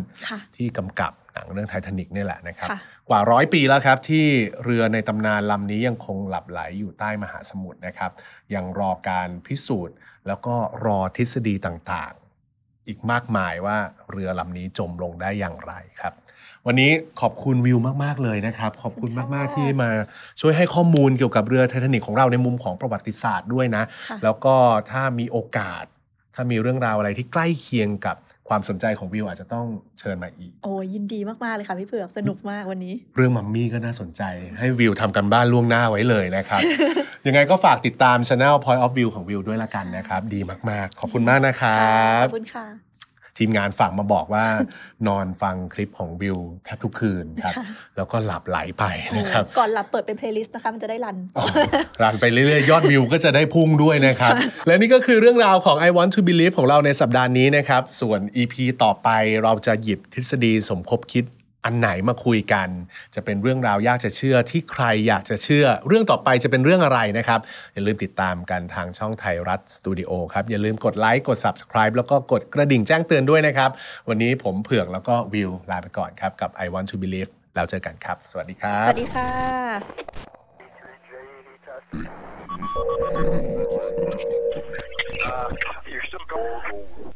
ที่กำกับหนังเรื่องไททานิกนี่แหละนะครับ กว่าร้อยปีแล้วครับ ที่เรือในตำนานลำนี้ยังคงหลับไหลอยู่ใต้มหาสมุทรนะครับ ยังรอการพิสูจน์แล้วก็รอทฤษฎีต่างๆ อีกมากมายว่าเรือลำนี้จมลงได้อย่างไรครับวันนี้ขอบคุณวิวมากๆ เลยนะครับ ขอบคุณมากๆ ที่มาช่วยให้ข้อมูลเกี่ยวกับเรือไททานิกของเราในมุมของประวัติศาสตร์ด้วยนะ แล้วก็ถ้ามีโอกาส ถ้ามีเรื่องราวอะไรที่ใกล้เคียงกับความสนใจของวิว อาจจะต้องเชิญมาอีก โอ้ยินดีมากๆเลยค่ะพี่เผือกสนุกมากวันนี้เรื่องมัมมี่ก็น่าสนใจ ให้วิวทำกันบ้านล่วงหน้าไว้เลยนะครับยังไงก็ฝากติดตามช anel point of view ของวิวด้วยละกันนะครับดีมากๆ ขอบคุณมากนะครับ ขอบคุณค่ะทีมงานฝากมาบอกว่านอนฟังคลิปของวิวแทบทุกคืนครับ แล้วก็หลับไหลไปนะครับ ก่อนหลับเปิดเป็นเพลย์ลิสต์นะคะมันจะได้รัน รันไปเรื่อยๆ ยอดวิวก็จะได้พุ่งด้วยนะครับ และนี่ก็คือเรื่องราวของ I want to believe ของเราในสัปดาห์นี้นะครับ ส่วน EP ต่อไปเราจะหยิบทฤษฎีสมคบคิดอันไหนมาคุยกันจะเป็นเรื่องราวยากจะเชื่อที่ใครอยากจะเชื่อ เรื่องต่อไปจะเป็นเรื่องอะไรนะครับ อย่าลืมติดตามกันทางช่องไทยรัฐสตูดิโอครับอย่าลืมกดไลค์กด Subscribe แล้วก็กดกระดิ่งแจ้งเตือนด้วยนะครับ วันนี้ผมเผือกแล้วก็วิวลาไปก่อนครับ กับ I want to believe แล้วเจอกันครับ สวัสดีครับสวัสดีค่ะ Uh, you're still going.